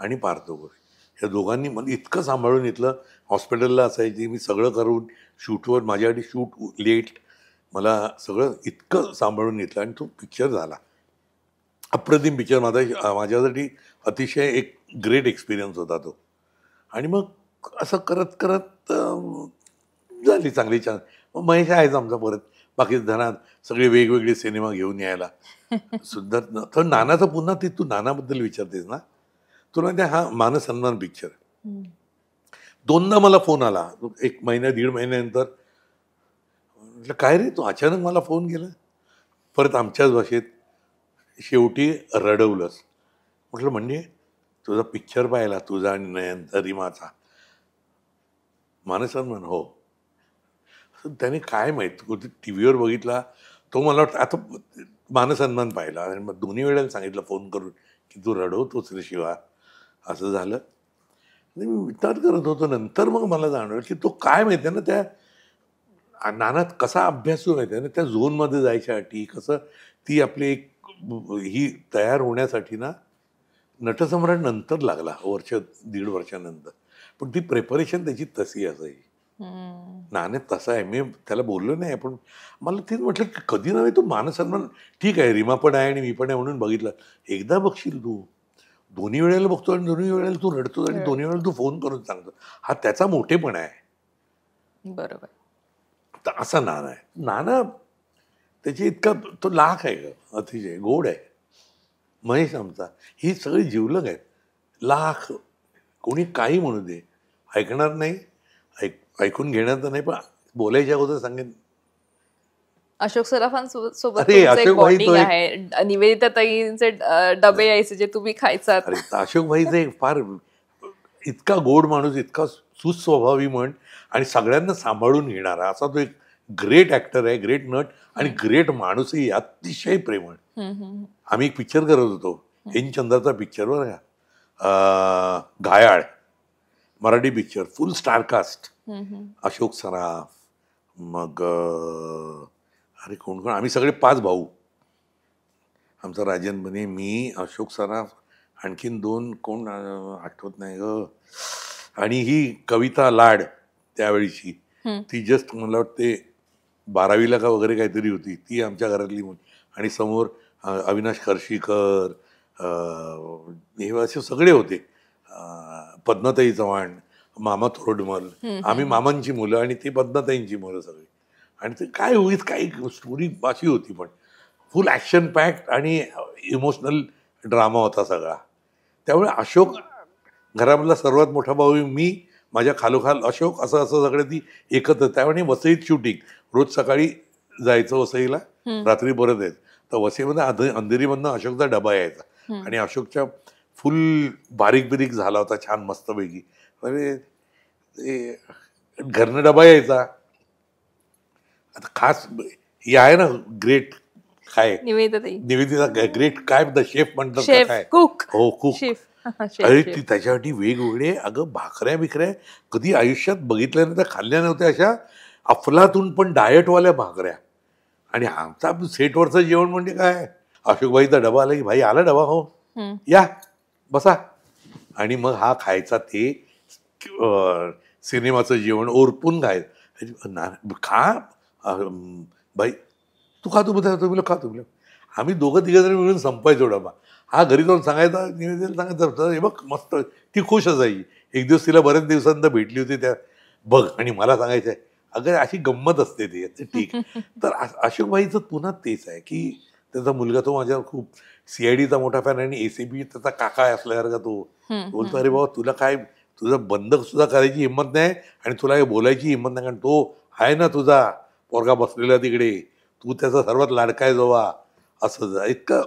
आणि पार्थ गोरे या दोघांनी मला इतकं सांभाळून घेतलं हॉस्पिटलला असायची मी सगळं करून शूटवर माझ्यासाठी शूट लेट मला सगळं इतकं सांभाळून घेतलं आणि तो पिक्चर झाला अप्रतिम पिक्चर माझा माझ्यासाठी अतिशय एक ग्रेट एक्सपिरियन्स होता तो आणि मग असं करत करत झाली चांगली छान मग महेश आहेच आमचा परत बाकी धनात सगळे वेगवेगळे सिनेमा घेऊन यायला सुद्धा तर नानाचा पुन्हा ते तू नानाबद्दल विचारतेस ना तुला त्या हा मानसन्मान पिक्चर दोनदा मला फोन आला एक महिन्या दीड महिन्यानंतर म्हटलं काय रे तू अचानक मला फोन केला परत आमच्याच भाषेत शेवटी रडवलंस म्हटलं म्हणजे तुझा पिक्चर पाहिला तुझा आणि रिमाचा मानसन म्हण हो त्याने काय माहीत टी व्हीवर बघितला तो मला वाटतं आता मानसन्मान पाहिला आणि मग दोन्ही वेळेला सांगितलं फोन करून की तू रडवतोच रे शिवा असं झालं मी विचार करत होतो नंतर मग मला जाणवलं की तो काय माहिती ना त्या नानात कसा अभ्यास माहिती आहे ना त्या झोनमध्ये जायच्या अटी कसं ती आपली एक ही तयार होण्यासाठी ना नटसम्राट नंतर लागला वर्ष दीड वर्षानंतर पण ती प्रिपरेशन त्याची तशी असायची नाने तसा आहे मी त्याला बोललो नाही पण मला तेच म्हटलं की कधी नव्हे तो मानसन्मान ठीक आहे रिमा पण आहे आणि मी पण आहे म्हणून बघितलं एकदा बघशील तू दोन्ही वेळेला बघतो आणि दोन्ही वेळेला तू रडतो आणि दोन्ही वेळेला तू फोन करून सांगतो हा त्याचा मोठेपणा आहे बरोबर तर असा नाना आहे नाना त्याची इतका तो लाख आहे अतिशय गोड आहे महेश आमचा ही सगळी जिवलग आहेत लाख कोणी काही म्हणू दे ऐकणार नाही ऐक ऐकून घेणार तर नाही पण बोलायच्या अगोदर सांगेन अशोक सराफांसोबत अशोक आहे निवेदिता डबे यायचे जे तुम्ही खायचा अशोक एक फार इतका गोड माणूस इतका सुस्वभावी म्हण आणि सगळ्यांना सांभाळून घेणारा असा तो एक ग्रेट ऍक्टर आहे ग्रेट नट आणि ग्रेट माणूसही अतिशय प्रेमळ आम्ही एक पिक्चर करत होतो चंद्राचा पिक्चर बरं का Ghayal Marathi picture full star cast Ashok Saraf मग अरे कोण कोण आम्ही सगळे पाच भाऊ आमचा राजन बने मी अशोक सराफ आणखीन दोन कोण आठवत नाही ग आणि ही कविता लाड त्यावेळीची ती जस्ट मला वाटते बारावीला का वगैरे काहीतरी होती ती आमच्या घरातली आणि समोर अविनाश खर्शीकर हे असे सगळे होते पद्मताई चव्हाण मामा थोरडमल आम्ही मामांची मुलं आणि ती पद्मताईंची मुलं सगळी आणि ते काय होईल काही स्टोरी अशी होती पण फुल ॲक्शन पॅक्ट आणि इमोशनल ड्रामा होता सगळा त्यामुळे अशोक घरामधला सर्वात मोठा भाऊ मी माझ्या खालोखाल अशोक असं असं सगळे ती एकत्र त्यामुळे वसईत शूटिंग रोज सकाळी जायचं वसईला रात्री परत यायचं तर वसईमध्ये अंधेरीमधनं अशोकचा डबा यायचा आणि अशोकच्या फुल बारीक बिरीक झाला होता छान मस्तपैकी अरे घरनं डबा यायचा आता खास ही आहे ना ग्रेट काय निवेदिता ग्रेट काय शेफ म्हणतात काय कुक हो कुक <laughs> अरे ती त्याच्यासाठी वेगवेगळे अगं भाकऱ्या बिकऱ्या कधी आयुष्यात बघितल्या नव्हत्या खाल्ल्या नव्हत्या अशा अफलातून पण डायटवाल्या भाकऱ्या आणि आमचा सेटवरचं जेवण म्हणजे काय अशोकबाईचा डबा आला की भाई आला डबा हो या बसा आणि मग हा खायचा ते सिनेमाचं जेवण ओरपून खायचं खा भाई तू का तुम्ही तुम्ही लोक का तुम्ही आम्ही दोघं तिघं मिळून संपायचो डबा हा घरी जाऊन सांगायचा निवेदन सांगायचं हे बघ मस्त ती खुश असायची एक दिवस तिला बऱ्याच दिवसांना भेटली होती त्या बघ आणि मला सांगायचं आहे अगं अशी गंमत असते ती ठीक <laughs> तर अशोक भाईचं पुन्हा तेच आहे की त्याचा मुलगा तो माझ्या खूप डीचा मोठा फॅन आणि एसीबी त्याचा काका असल्यासारखा तो बोलतो अरे बाबा तुला काय तुझं बंदक सुद्धा करायची हिंमत नाही आणि तुला बोलायची हिंमत नाही कारण तो आहे ना तुझा पोरगा बसलेला तिकडे तू त्याचा सर्वात लाडकाय जोवा असं इतकं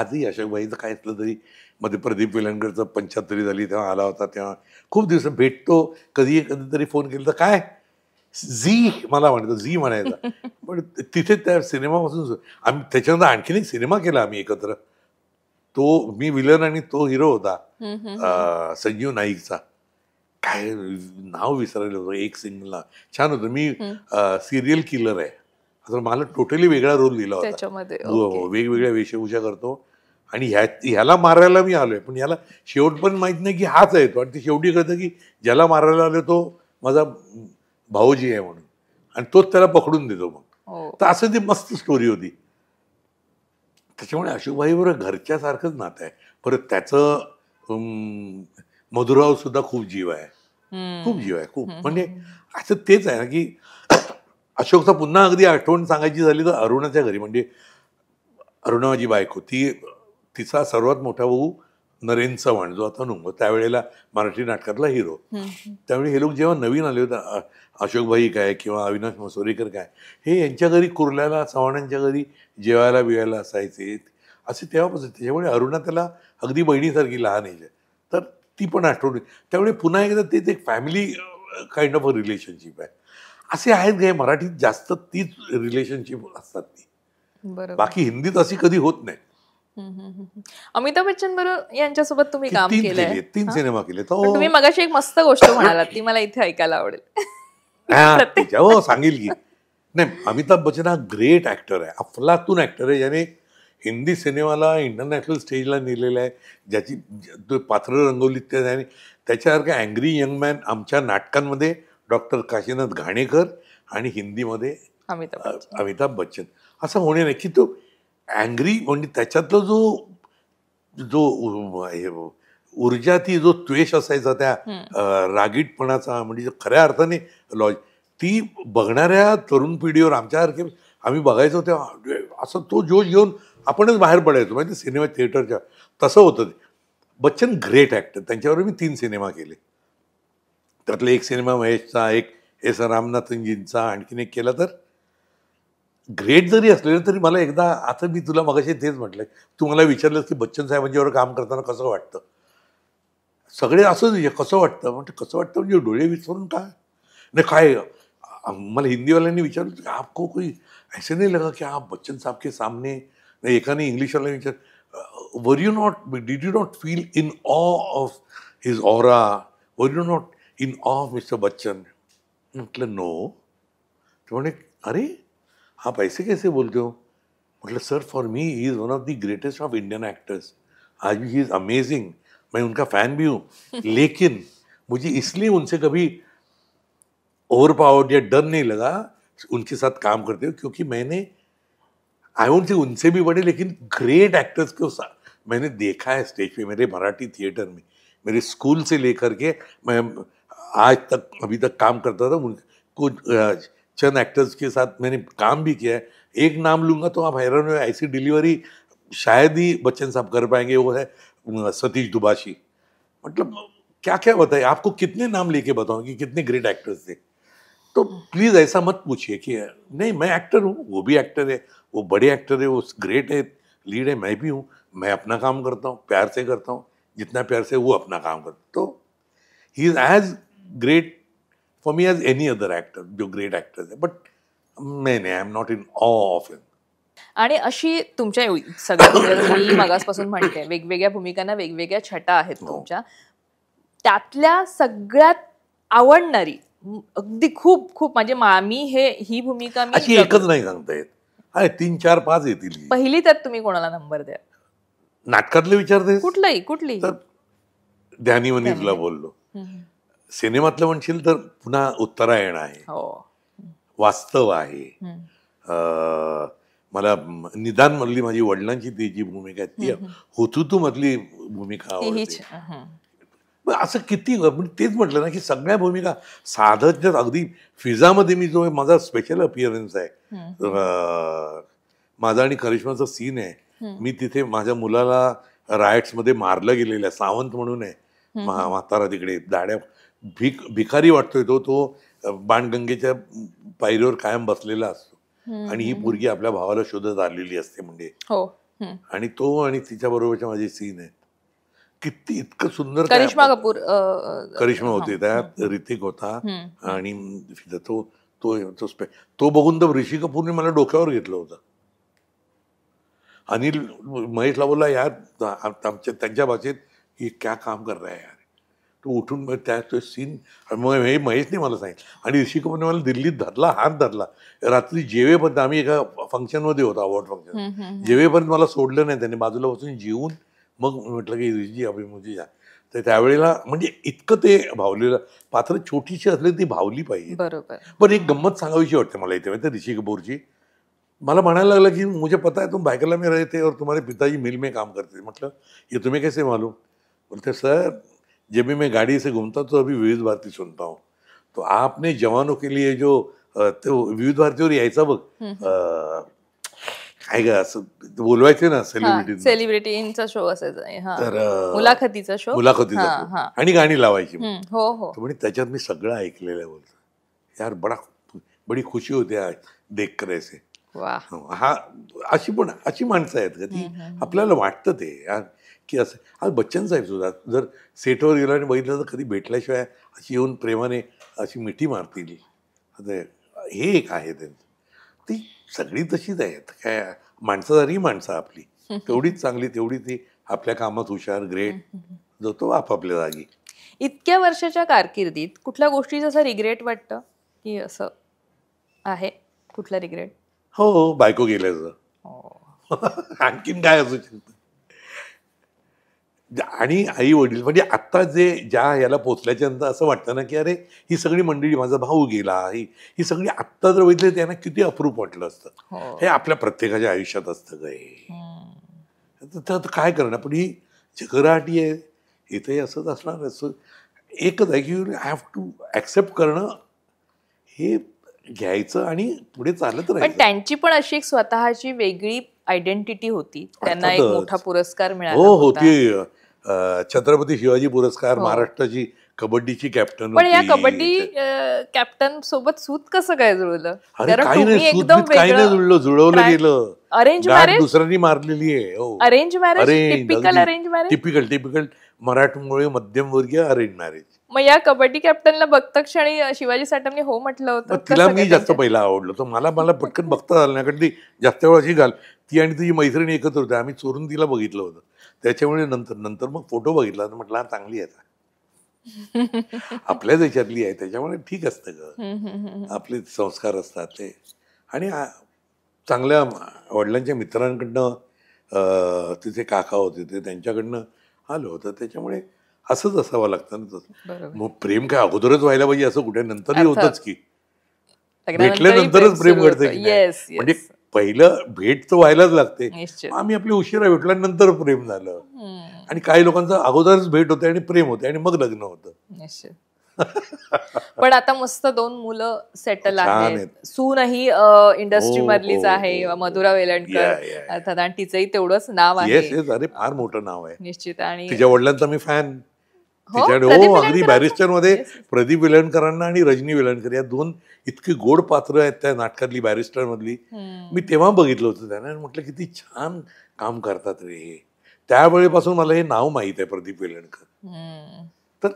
आजही अशोकबाईचं काय असलं तरी मध्ये प्रदीप वेलणकरचं पंच्याहत्तरी झाली तेव्हा आला होता तेव्हा खूप दिवस भेटतो कधी कधीतरी फोन केला तर काय झी मला म्हणतो झी म्हणायचा <laughs> पण तिथे त्या सिनेमापासून आम्ही त्याच्यानंतर आणखीन एक सिनेमा केला आम्ही एकत्र तो मी विलन आणि तो हिरो होता संजीव नाईकचा काय नाव विसरायला होतं एक सिंगला छान होतं मी सिरियल किलर आहे तर मला टोटली वेगळा रोल दिला होता हो, हो, वेगवेगळ्या वेशभूषा करतो आणि ह्या ह्याला मारायला मी आलोय पण ह्याला शेवट पण माहित नाही की हाच आहे तो आणि ते शेवटी कळतं की ज्याला मारायला आलो तो माझा भाऊजी आहे म्हणून आणि तोच त्याला पकडून देतो मग हो. तर असं ती मस्त स्टोरी होती त्याच्यामुळे अशोकभाईवर घरच्यासारखंच नातं आहे परत त्याचं मधुराव सुद्धा खूप जीव आहे खूप जीव आहे खूप म्हणजे असं तेच आहे ना की <coughs> अशोकचा पुन्हा अगदी आठवण सांगायची झाली तर अरुणाच्या घरी म्हणजे अरुणा बायको ती तिचा सर्वात मोठा भाऊ नरेंद्र चव्हाण जो आता नुंग त्यावेळेला मराठी नाटकातला हिरो त्यावेळी हे लोक जेव्हा नवीन आले होते अशोक भाई काय किंवा अविनाश मसोरीकर काय हे यांच्या घरी कुर्ल्याला चव्हाणांच्या घरी जेवायला बिवायला असायचे असे तेव्हापासून त्याच्यामुळे अरुणा त्याला अगदी बहिणीसारखी लहान आहे तर ती पण आठवण त्यामुळे पुन्हा एकदा तेच एक family kind of a relationship आहे असे आहेत गे मराठीत जास्त तीच रिलेशनशिप असतात ती बाकी हिंदीत अशी कधी होत नाही अमिताभ बच्चन बरोबर यांच्यासोबत तुम्ही काम केले तीन सिनेमा केले तुम्ही मगाशी एक मस्त गोष्ट म्हणाला ती मला इथे ऐकायला आवडेल <laughs> सांगेल की नाही अमिताभ बच्चन हा ग्रेट ऍक्टर आहे अफलातून ऍक्टर आहे ज्याने हिंदी सिनेमाला इंटरनॅशनल स्टेजला नेलेला आहे ज्याची पात्र रंगवली त्याने त्याच्यासारखा अँग्री यंग मॅन आमच्या नाटकांमध्ये डॉक्टर काशीनाथ घाणेकर आणि हिंदीमध्ये अमिताभ अमिताभ बच्चन असं होणे नाही की तो अँग्री म्हणजे त्याच्यातला जो जो ऊर्जा ती जो त्वेष असायचा त्या रागीटपणाचा म्हणजे खऱ्या अर्थाने लॉज ती बघणाऱ्या तरुण पिढीवर आमच्यासारखे आम्ही बघायचो तेव्हा असं तो जोश घेऊन आपणच बाहेर पडायचो म्हणजे सिनेमा थिएटरच्या तसं होतं ते बच्चन ग्रेट ॲक्टर त्यांच्यावर मी तीन सिनेमा केले त्यातले एक सिनेमा महेशचा एक एस रामनाथनजींचा आणखीन एक केला तर ग्रेट जरी असलेलं तरी मला एकदा आता मी तुला मगाशी तेच म्हटलं तू मला विचारलंस की बच्चन साहेबांच्यावर काम करताना कसं वाटतं सगळे असं म्हणजे कसं वाटतं म्हणजे कसं वाटतं म्हणजे डोळे विसरून काय नाही काय मला हिंदीवाल्यांनी विचारलं आपको कोई ऐसे नाही लगा की आप बच्चन साहब के सामने एकानी इंग्लिश वाले विचार were you not did you not feel in awe of his aura were you not in awe of mister Bachchan मतलब नो तो मैंने अरे आप ऐसे कैसे बोलते हो मतलब sir for me he is one of the greatest of Indian actors आज भी ही इज़ अमेजिंग मैं उनका फ़ैन भी हूँ <laughs> लेकिन मुझे इसलिए उनसे कभी ओवर पावर्ड या डर नहीं लगा उनके साथ काम करते हो क्योंकि मैंने आई वोट से उनसे भी बड़े लेकिन ग्रेट एक्टर्स को मैंने देखा है स्टेज पे मेरे मराठी थिएटर में मेरे स्कूल से लेकर के मैं आज तक अभी तक काम करता था कुछ चंद एक्टर्स के साथ मैंने काम भी किया है एक नाम लूँगा तो आप हैरान हो ऐसी डिलीवरी शायद ही बच्चन साहब कर पाएंगे वो है सतीश दुबाशी मतलब क्या क्या बताए आपको कितने नाम लेके बताऊँ कि कितने ग्रेट एक्टर्स थे तो प्लीज़ ऐसा मत पूछिए कि नहीं मैं एक्टर हूँ वो भी एक्टर है वो बड़े एक्टर है वो ग्रेट है लीड है मैं भी हूँ मैं अपना काम करता हूँ प्यार से करता हूँ जितना प्यार से वो अपना काम करता तो he is as great for me as any other actor जो ग्रेट एक्टर्स है बट नाही नाही I am not in awe of him आणि अशी तुमच्या सगळ्या मी मागासपासून म्हणते वेगवेगळ्या भूमिकांना वेगवेगळ्या छटा आहेत तुमच्या त्यातल्या सगळ्यात आवडणारी अगदी खूप खूप म्हणजे मी हे ही भूमिका मी एकच नाही सांगता येत अरे तीन चार पाच येतील पहिली त्यात तुम्ही कोणाला नंबर द्या नाटकातले विचारते कुठलाही कुठली तर ध्यानी तुला बोललो सिनेमातलं म्हणशील तर पुन्हा उत्तरायण आहे हो. वास्तव आहे मला निदान मधली माझी वडिलांची ती जी भूमिका आहे ती होतुतू मधली भूमिका आवडते मग असं किती म्हणजे तेच म्हटलं ना की सगळ्या भूमिका साधत अगदी फिजामध्ये मी जो माझा स्पेशल अपिअरन्स आहे माझा आणि करिश्माचा सीन आहे मी तिथे माझ्या मुलाला मध्ये मारलं गेलेलं आहे सावंत म्हणून आहे म्हातारा तिकडे दाड्या भिक भिकारी वाटतोय तो तो बाणगंगेच्या पायरीवर कायम बसलेला असतो आणि ही मुलगी आपल्या भावाला शोधत आलेली असते म्हणजे हो. आणि तो आणि तिच्या बरोबरच्या माझे सीन आहे किती इतकं सुंदर करिश्मा कपूर करिश्मा होते हो. त्यात ऋतिक होता आणि तो तो तो बघून तर ऋषी कपूरने मला डोक्यावर घेतलं होतं अनिल महेश लावला यार आमच्या त्यांच्या भाषेत हे क्या काम कर रहा है यार तो उठून त्या तो सीन हे महेशने मला सांगितलं आणि ऋषी कपूरने मला दिल्लीत धरला हात धरला रात्री जेवेपर्यंत आम्ही एका फंक्शनमध्ये होतो अवॉर्ड फंक्शन जेवेपर्यंत मला सोडलं नाही त्यांनी बाजूला बसून जेवून मग म्हटलं की जी अभिमुखी जा तर त्यावेळेला म्हणजे इतकं ते भावलेलं पात्र छोटीशी असले ती भावली पाहिजे बरोबर पण एक गंमत सांगावीची वाटते मला इथे माहिती ऋषी कपूरची मला म्हणायला लागलं की मुझे पता है तुम बायकला मी रहते और तुम्हारे पिताजी मिल में काम करते म्हटलं हे तुम्ही कसे मालूम बोलते सर जब मी मैं गाड़ी से घूमता तो अभी विविध भारती सुनता हूँ तो आपने जवानों के लिए जो तो विविध भारतीवर यायचा बघ काय ग असं बोलवायचे ना सेलिब्रिटी सेलिब्रिटींचा शो असायचा तर मुलाखतीचा शो मुलाखतीचा आणि गाणी लावायची हो म्हणजे त्याच्यात मी सगळं ऐकलेलं आहे बोलतो यार बडा बडी खुशी होते देख करायचे हो, हा अशी पण अशी माणसं आहेत का ती आपल्याला वाटतं ते यार की असं आज बच्चन साहेब सुद्धा जर सेटवर गेलो आणि बघितलं तर कधी भेटल्याशिवाय अशी येऊन प्रेमाने अशी मिठी मारतील हे एक आहे त्यांचं ती सगळी तशीच आहेत काय माणसं जरी माणसं आपली तेवढीच चांगली तेवढी ती आपल्या कामात हुशार ग्रेट जातो आपापल्या जागी इतक्या वर्षाच्या कारकिर्दीत कुठल्या गोष्टीचं असं रिग्रेट वाटत की असं आहे कुठला रिग्रेट हो, हो बायको गेल्याचं हो. <laughs> आणखीन काय असू शकतं आणि आई वडील म्हणजे आत्ता जे ज्या याला पोचल्याच्या नंतर असं वाटतं ना की अरे ही सगळी मंडळी माझा भाऊ गेला ही ही सगळी आत्ता जर बघितले त्यांना किती अप्रूप वाटलं असतं हो. हे आपल्या प्रत्येकाच्या आयुष्यात असतं काय तर काय करणार पण ही जगराटी आहे इथे असंच असणार असं एकच आहे की यू हॅव टू ॲक्सेप्ट करणं हे घ्यायचं आणि पुढे चालत राहील पण त्यांची पण अशी एक स्वतःची वेगळी आयडेंटिटी होती त्यांना एक मोठा पुरस्कार मिळाला हो होती छत्रपती शिवाजी पुरस्कार हो. महाराष्ट्राची कबड्डीची कॅप्टन पण या कबड्डी कॅप्टन सोबत सूत कसं काय जुळलं जुळलं जुळवलं गेलं अरेंज मॅरेज दुसऱ्यांनी मारलेली आहे arrange marriage typical arrange marriage typical typical मराठमोळे मध्यमवर्गीय अरेंज मॅरेज मग या कबड्डी कॅप्टनला बघत क्षणी शिवाजी साठमने हो म्हटलं होतं तिला मी जास्त पहिला आवडलो तर मला मला पटकन बघता झालं नाही कारण ती जास्त वेळ अशी घाल ती आणि तुझी मैत्रिणी एकत्र होती आम्ही चोरून तिला बघितलं होतं त्याच्यामुळे नंतर नंतर मग फोटो बघितला तर म्हटलं चांगली आहे <laughs> आपल्या देशातली आहे त्याच्यामुळे ठीक असतं ग आपले संस्कार असतात ते आणि चांगल्या वडिलांच्या मित्रांकडनं तिथे काका होते ते त्यांच्याकडनं आलो होतं त्याच्यामुळे असंच असावं लागतं ना मग प्रेम काय अगोदरच व्हायला पाहिजे असं कुठे नंतरही होतच की भेटल्यानंतरच प्रेम घडतं की म्हणजे पहिलं भेट तर व्हायलाच लागते आम्ही आपली उशिरा भेटल्यानंतर प्रेम झालं आणि काही लोकांचं अगोदरच भेट होते आणि प्रेम होते आणि मग लग्न होत पण आता मस्त दोन मुलं सेटल आहेत सूनही इंडस्ट्री हो, मधलीच हो, आहे हो, मधुरा वेलणकर अर्थात आणि तिचंही तेवढंच नाव आहे फार मोठं नाव आहे निश्चित आणि तिच्या वडिलांचा मी फॅन हो, तिच्याने हो अगदी बॅरिस्टरमध्ये प्रदीप विलणकरांना आणि रजनी वेलणकर या दोन इतकी गोड पात्र आहेत त्या नाटकातली मधली मी तेव्हा बघितलं होतं त्यांना म्हटलं किती छान काम करतात रे हे त्यावेळेपासून मला हे नाव माहीत आहे प्रदीप वेलणकर तर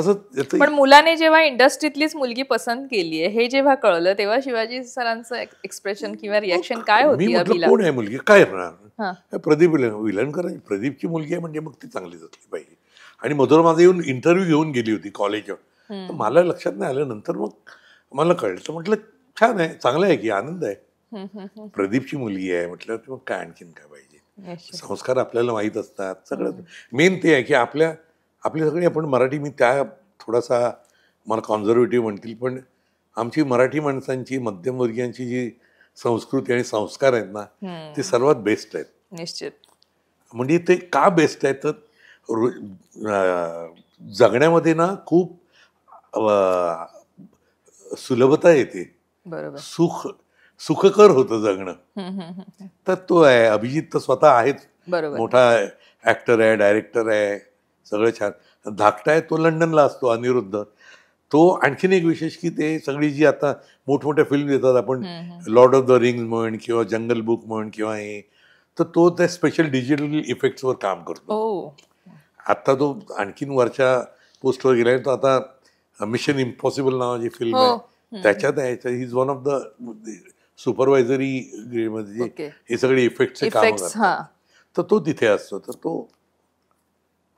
असं पण मुलाने जेव्हा इंडस्ट्रीतलीच मुलगी पसंत केली आहे हे जेव्हा कळलं तेव्हा शिवाजी सरांचं एक्सप्रेशन किंवा रिॲक्शन काय होती कोण आहे मुलगी काय होणार प्रदीप विलनकर प्रदीपची मुलगी आहे म्हणजे मग ती चांगलीच जातली पाहिजे आणि मधुर माझा येऊन इंटरव्ह्यू घेऊन गेली होती कॉलेजवर मला लक्षात नाही आलं नंतर मग मला कळलं तर म्हटलं छान आहे चांगलं आहे की आनंद आहे प्रदीपची मुलगी आहे म्हटलं मग काय आणखीन काय पाहिजे संस्कार आपल्याला माहीत असतात सगळं मेन ते आहे की आपल्या आपली सगळी आपण मराठी मी त्या थोडासा मला कॉन्झर्वेटिव्ह म्हणतील पण आमची मराठी माणसांची मध्यमवर्गीयांची जी संस्कृती आणि संस्कार आहेत ना ते सर्वात बेस्ट आहेत निश्चित म्हणजे ते का बेस्ट आहेत तर जगण्यामध्ये ना खूप सुलभता येते सुख सुखकर होतं जगणं तर तो आहे अभिजित तर स्वतः आहेच मोठा ऍक्टर आहे डायरेक्टर आहे सगळं छान धाकटा आहे तो लंडनला असतो अनिरुद्ध तो आणखीन एक विशेष की ते सगळी जी आता मोठमोठ्या फिल्म देतात आपण लॉर्ड ऑफ द रिंग म्हण किंवा जंगल बुक म्हण किंवा हे तर तो त्या स्पेशल डिजिटल इफेक्ट्सवर काम करतो हो. आत्ता तो आणखीन वरच्या पोस्टवर गेलाय तो आता मिशन इम्पॉसिबल नावाची फिल्म हो. आहे त्याच्यात यायचं is one of the supervisory म्हणजे हे सगळे इफेक्ट काम तर तो तिथे असतो तर तो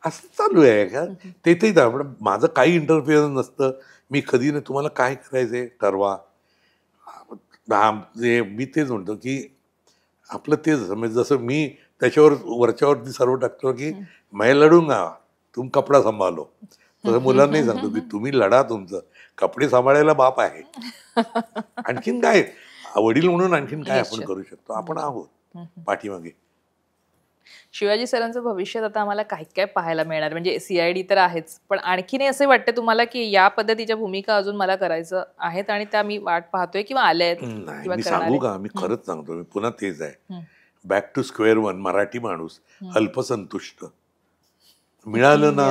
असं चालू आहे का ते पण माझं काही इंटरफिअर नसतं मी कधी नाही तुम्हाला काय करायचंय ठरवा हा मी तेच म्हणतो की आपलं तेच म्हणजे जसं मी त्याच्यावर वरच्यावर सर्व टाकतो की लढून गा तुम कपडा सांभाळलो तसं मुलांनाही सांगतो की तुम्ही लढा तुमचं कपडे सांभाळायला बाप आहे <laughs> आणखीन काय वडील म्हणून आणखीन काय आपण करू शकतो आपण आहोत पाठीमागे शिवाजी सरांचं भविष्यात आता आम्हाला काही काय पाहायला मिळणार म्हणजे सीआयडी तर आहेच पण आणखीन असे वाटते तुम्हाला की या पद्धतीच्या भूमिका अजून मला करायचं आहेत आणि त्या मी वाट पाहतोय किंवा आल्या आहेत सांगू का मी खरंच सांगतो मी पुन्हा तेच आहे back to square one Marathi माणूस अल्पसंतुष्ट मिळालं ना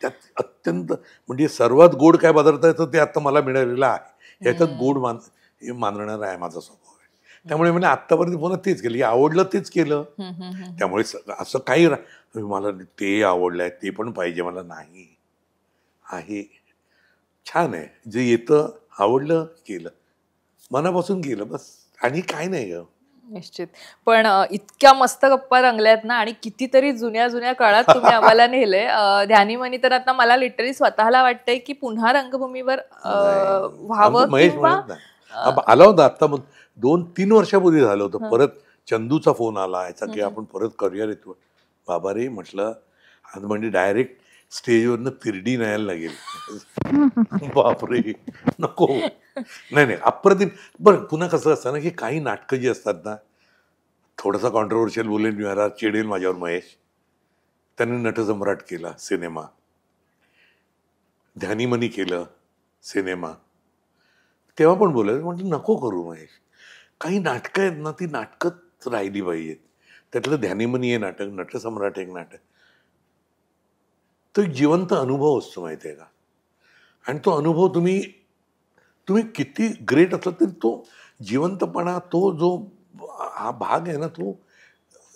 त्यात अत्यंत म्हणजे सर्वात गोड काय पदार्थ येतं ते आता मला मिळालेलं आहे याच्यात गोड मान हे मानणार आहे माझा स्वभाव आहे त्यामुळे म्हणजे आत्तापर्यंत पुन्हा तेच केलं आवडलं तेच केलं त्यामुळे असं काही मला ते आवडलं आहे ते पण पाहिजे मला नाही आहे छान आहे जे येतं आवडलं केलं मनापासून केलं बस आणि काय नाही ग निश्चित पण इतक्या मस्त गप्पा रंगल्यात ना आणि कितीतरी जुन्या जुन्या काळात तुम्ही आम्हाला <laughs> नेले ध्यानी तर आता मला लिटरली स्वतःला वाटतंय की पुन्हा रंगभूमीवर व्हावं आला होता आता मग दोन तीन वर्षापूर्वी झालं होतं परत चंदूचा फोन आला याचा की आपण परत करिअर येतो बाबा रे म्हटलं आज म्हणजे डायरेक्ट स्टेजवरनं तिरडी न्यायला लागेल <laughs> बापरे नको नाही नाही अप्रतिम बरं पुन्हा कसं असतं ना की काही नाटकं जी असतात ना थोडंसं कॉन्ट्रोवर्शियल बोलेन मी चिडेल माझ्यावर महेश त्यांनी नटसम्राट केला सिनेमा ध्यानीमनी केलं सिनेमा तेव्हा पण बोलायचं म्हणजे नको करू महेश काही नाटकं आहेत ना ती नाटकंच राहिली पाहिजेत त्यातलं ध्यानीमनी हे नाटक नटसम्राट एक नाटक तो एक जिवंत अनुभव असतो माहिती आहे का आणि तो अनुभव तुम्ही तुम्ही किती ग्रेट असला तरी तो जिवंतपणा तो जो हा भाग आहे ना तो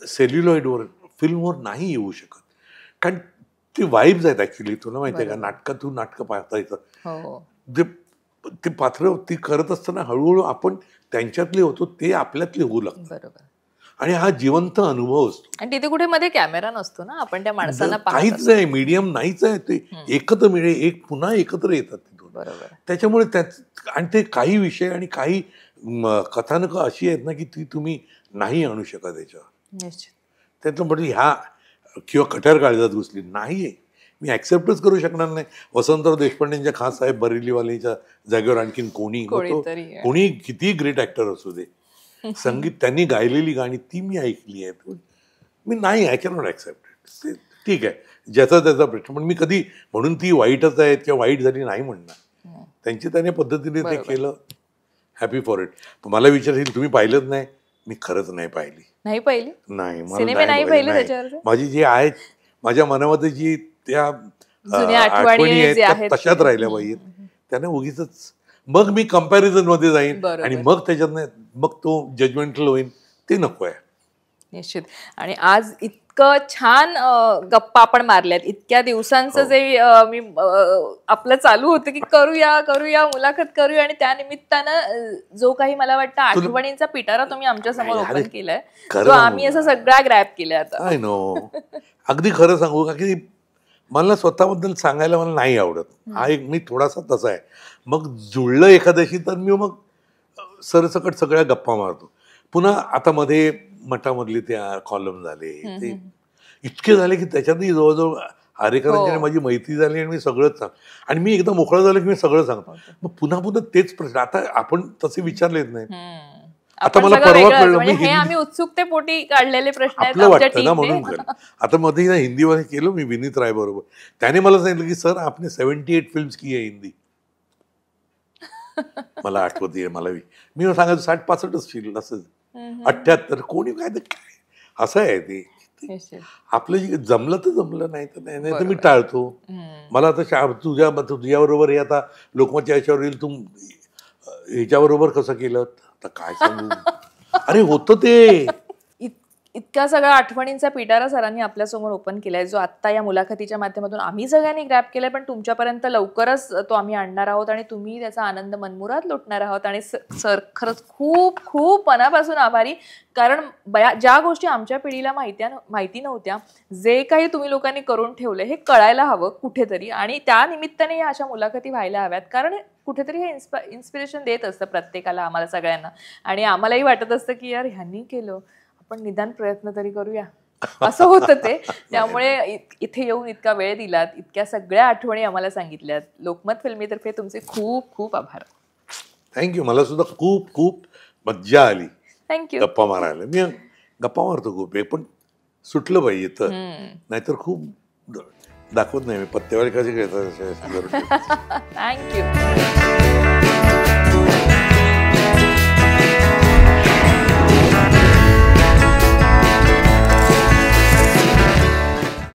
सेल्युलॉइडवर फिल्मवर नाही येऊ शकत कारण ती वाईब्स आहेत ॲक्च्युली तुला माहिती आहे का नाटकातून तू नाटकं पाहता येतं जे हो. ते पात्र ती करत असताना हळूहळू आपण त्यांच्यातले होतो ते आपल्यातले होऊ लागतं आणि हा जिवंत अनुभव असतो आणि तिथे कुठे मध्ये कॅमेरा नसतो ना आपण त्या माणसाला काहीच आहे मीडियम नाहीच आहे ते एकत्र मिळे एक पुन्हा एकत्र येतात बरोबर त्याच्यामुळे आणि ते काही विषय आणि काही कथानक अशी आहेत ना की ती तुम्ही नाही आणू शकत याच्यावर त्यातलं म्हटलं म्हणजे ह्या किंवा कठार काळजात घुसली नाही मी ऍक्सेप्टच करू शकणार नाही वसंतराव देशपांडेंच्या खास साहेब बरेलीवालेच्या जागेवर आणखीन कोणी कोणी किती ग्रेट ऍक्टर असू दे <laughs> संगीत त्यांनी गायलेली गाणी ती मी ऐकली आहेत मी नाही आय कॅनॉट ऍक्सेप्ट ठीक आहे ज्याचा त्याचा प्रश्न पण मी कधी म्हणून ती वाईटच आहेत किंवा वाईट झाली नाही म्हणणार त्यांची त्याने पद्धतीने ते केलं हॅपी फॉर इट मला विचारशील तुम्ही पाहिलंच नाही मी खरंच नाही पाहिली नाही पाहिली नाही माझी जी आहे माझ्या मनामध्ये जी त्या आठवणी आहेत तशात राहिल्या पाहिजेत त्याने उगीच मग मी कम्पॅरिझन मध्ये जाईन आणि मग त्याच्यात मग तो जजमेंटल होईल ते नको आहे निश्चित आणि आज इतकं छान गप्पा आपण मारल्यात इतक्या दिवसांचं हो. जे मी आपलं चालू होतं की करूया करूया मुलाखत करूया आणि त्या निमित्तानं जो काही मला वाटतं आठवणींचा पिटारा तुम्ही आमच्या समोर ओपन केलाय तो आम्ही असं सगळा ग्रॅप केल्या आता नो अगदी खरं सांगू का की मला स्वतःबद्दल सांगायला मला नाही आवडत हा एक मी थोडासा तसा आहे मग जुळलं एखाद्याशी तर मी मग सरसकट सगळ्या गप्पा मारतो पुन्हा आता मध्ये मठामधले त्या कॉलम झाले ते इतके झाले की त्याच्यातही जवळजवळ आरेकरांची हो. माझी माहिती झाली आणि मी सगळंच सांग आणि मी एकदा मोकळा झालं की मी सगळं सांगतो मग पुन्हा पुन्हा तेच प्रश्न आता आपण तसे विचारलेच नाही आता मला परवा कळलं म्हणजे हे आम्ही उत्सुकतेपोटी काढलेले प्रश्न आपलं वाटतं ना म्हणून आता मध्ये हिंदीमध्ये केलं मी विनीत राय बरोबर त्याने मला सांगितलं की सर आपने सेव्हन्टी एट फिल्म्स की आहे हिंदी <laughs> मला आठवत आहे मला मी सांगायचं साठ पासष्टच फिल्म असं अठ्ठ्याहत्तर कोणी काय काय असं आहे ते आपलं जे जमलं तर जमलं नाही तर नाही तर मी टाळतो मला आता तुझ्या बरोबर हे आता लोकमतच्या याच्यावर येईल तू बरोबर कसं केलं आता काय सांगू <laughs> अरे होतं ते इतक्या सगळ्या आठवणींचा पिटारा सरांनी आपल्यासमोर ओपन केलाय जो आत्ता या मुलाखतीच्या माध्यमातून आम्ही सगळ्यांनी ग्रॅप केलाय पण तुमच्यापर्यंत लवकरच तो आम्ही आणणार आहोत आणि तुम्ही त्याचा आनंद मनमुरात लुटणार आहोत आणि सर खरंच खूप खूप मनापासून आभारी कारण बया ज्या गोष्टी आमच्या पिढीला माहित्या माहिती नव्हत्या जे काही तुम्ही लोकांनी करून ठेवलं हे कळायला हवं कुठेतरी आणि त्या निमित्ताने या अशा मुलाखती व्हायला हव्यात कारण कुठेतरी हे इन्स्पा इन्स्पिरेशन देत असतं प्रत्येकाला आम्हाला सगळ्यांना आणि आम्हालाही वाटत असतं की यार ह्यांनी केलं पण निदान प्रयत्न तरी करूया असं होतं ते त्यामुळे इथे येऊन इतका वेळ दिलात इतक्या सगळ्या आठवणी आम्हाला सांगितल्यात लोकमत फिल्मीतर्फे तुमचे खूप खूप आभार थँक्यू मला सुद्धा खूप खूप मज्जा आली थँक्यू गप्पा मारायला मी गप्पा मारतो खूप एक पण सुटलं पाहिजे तर नाहीतर खूप दाखवत नाही मी पत्त्यावर कसे थँक्यू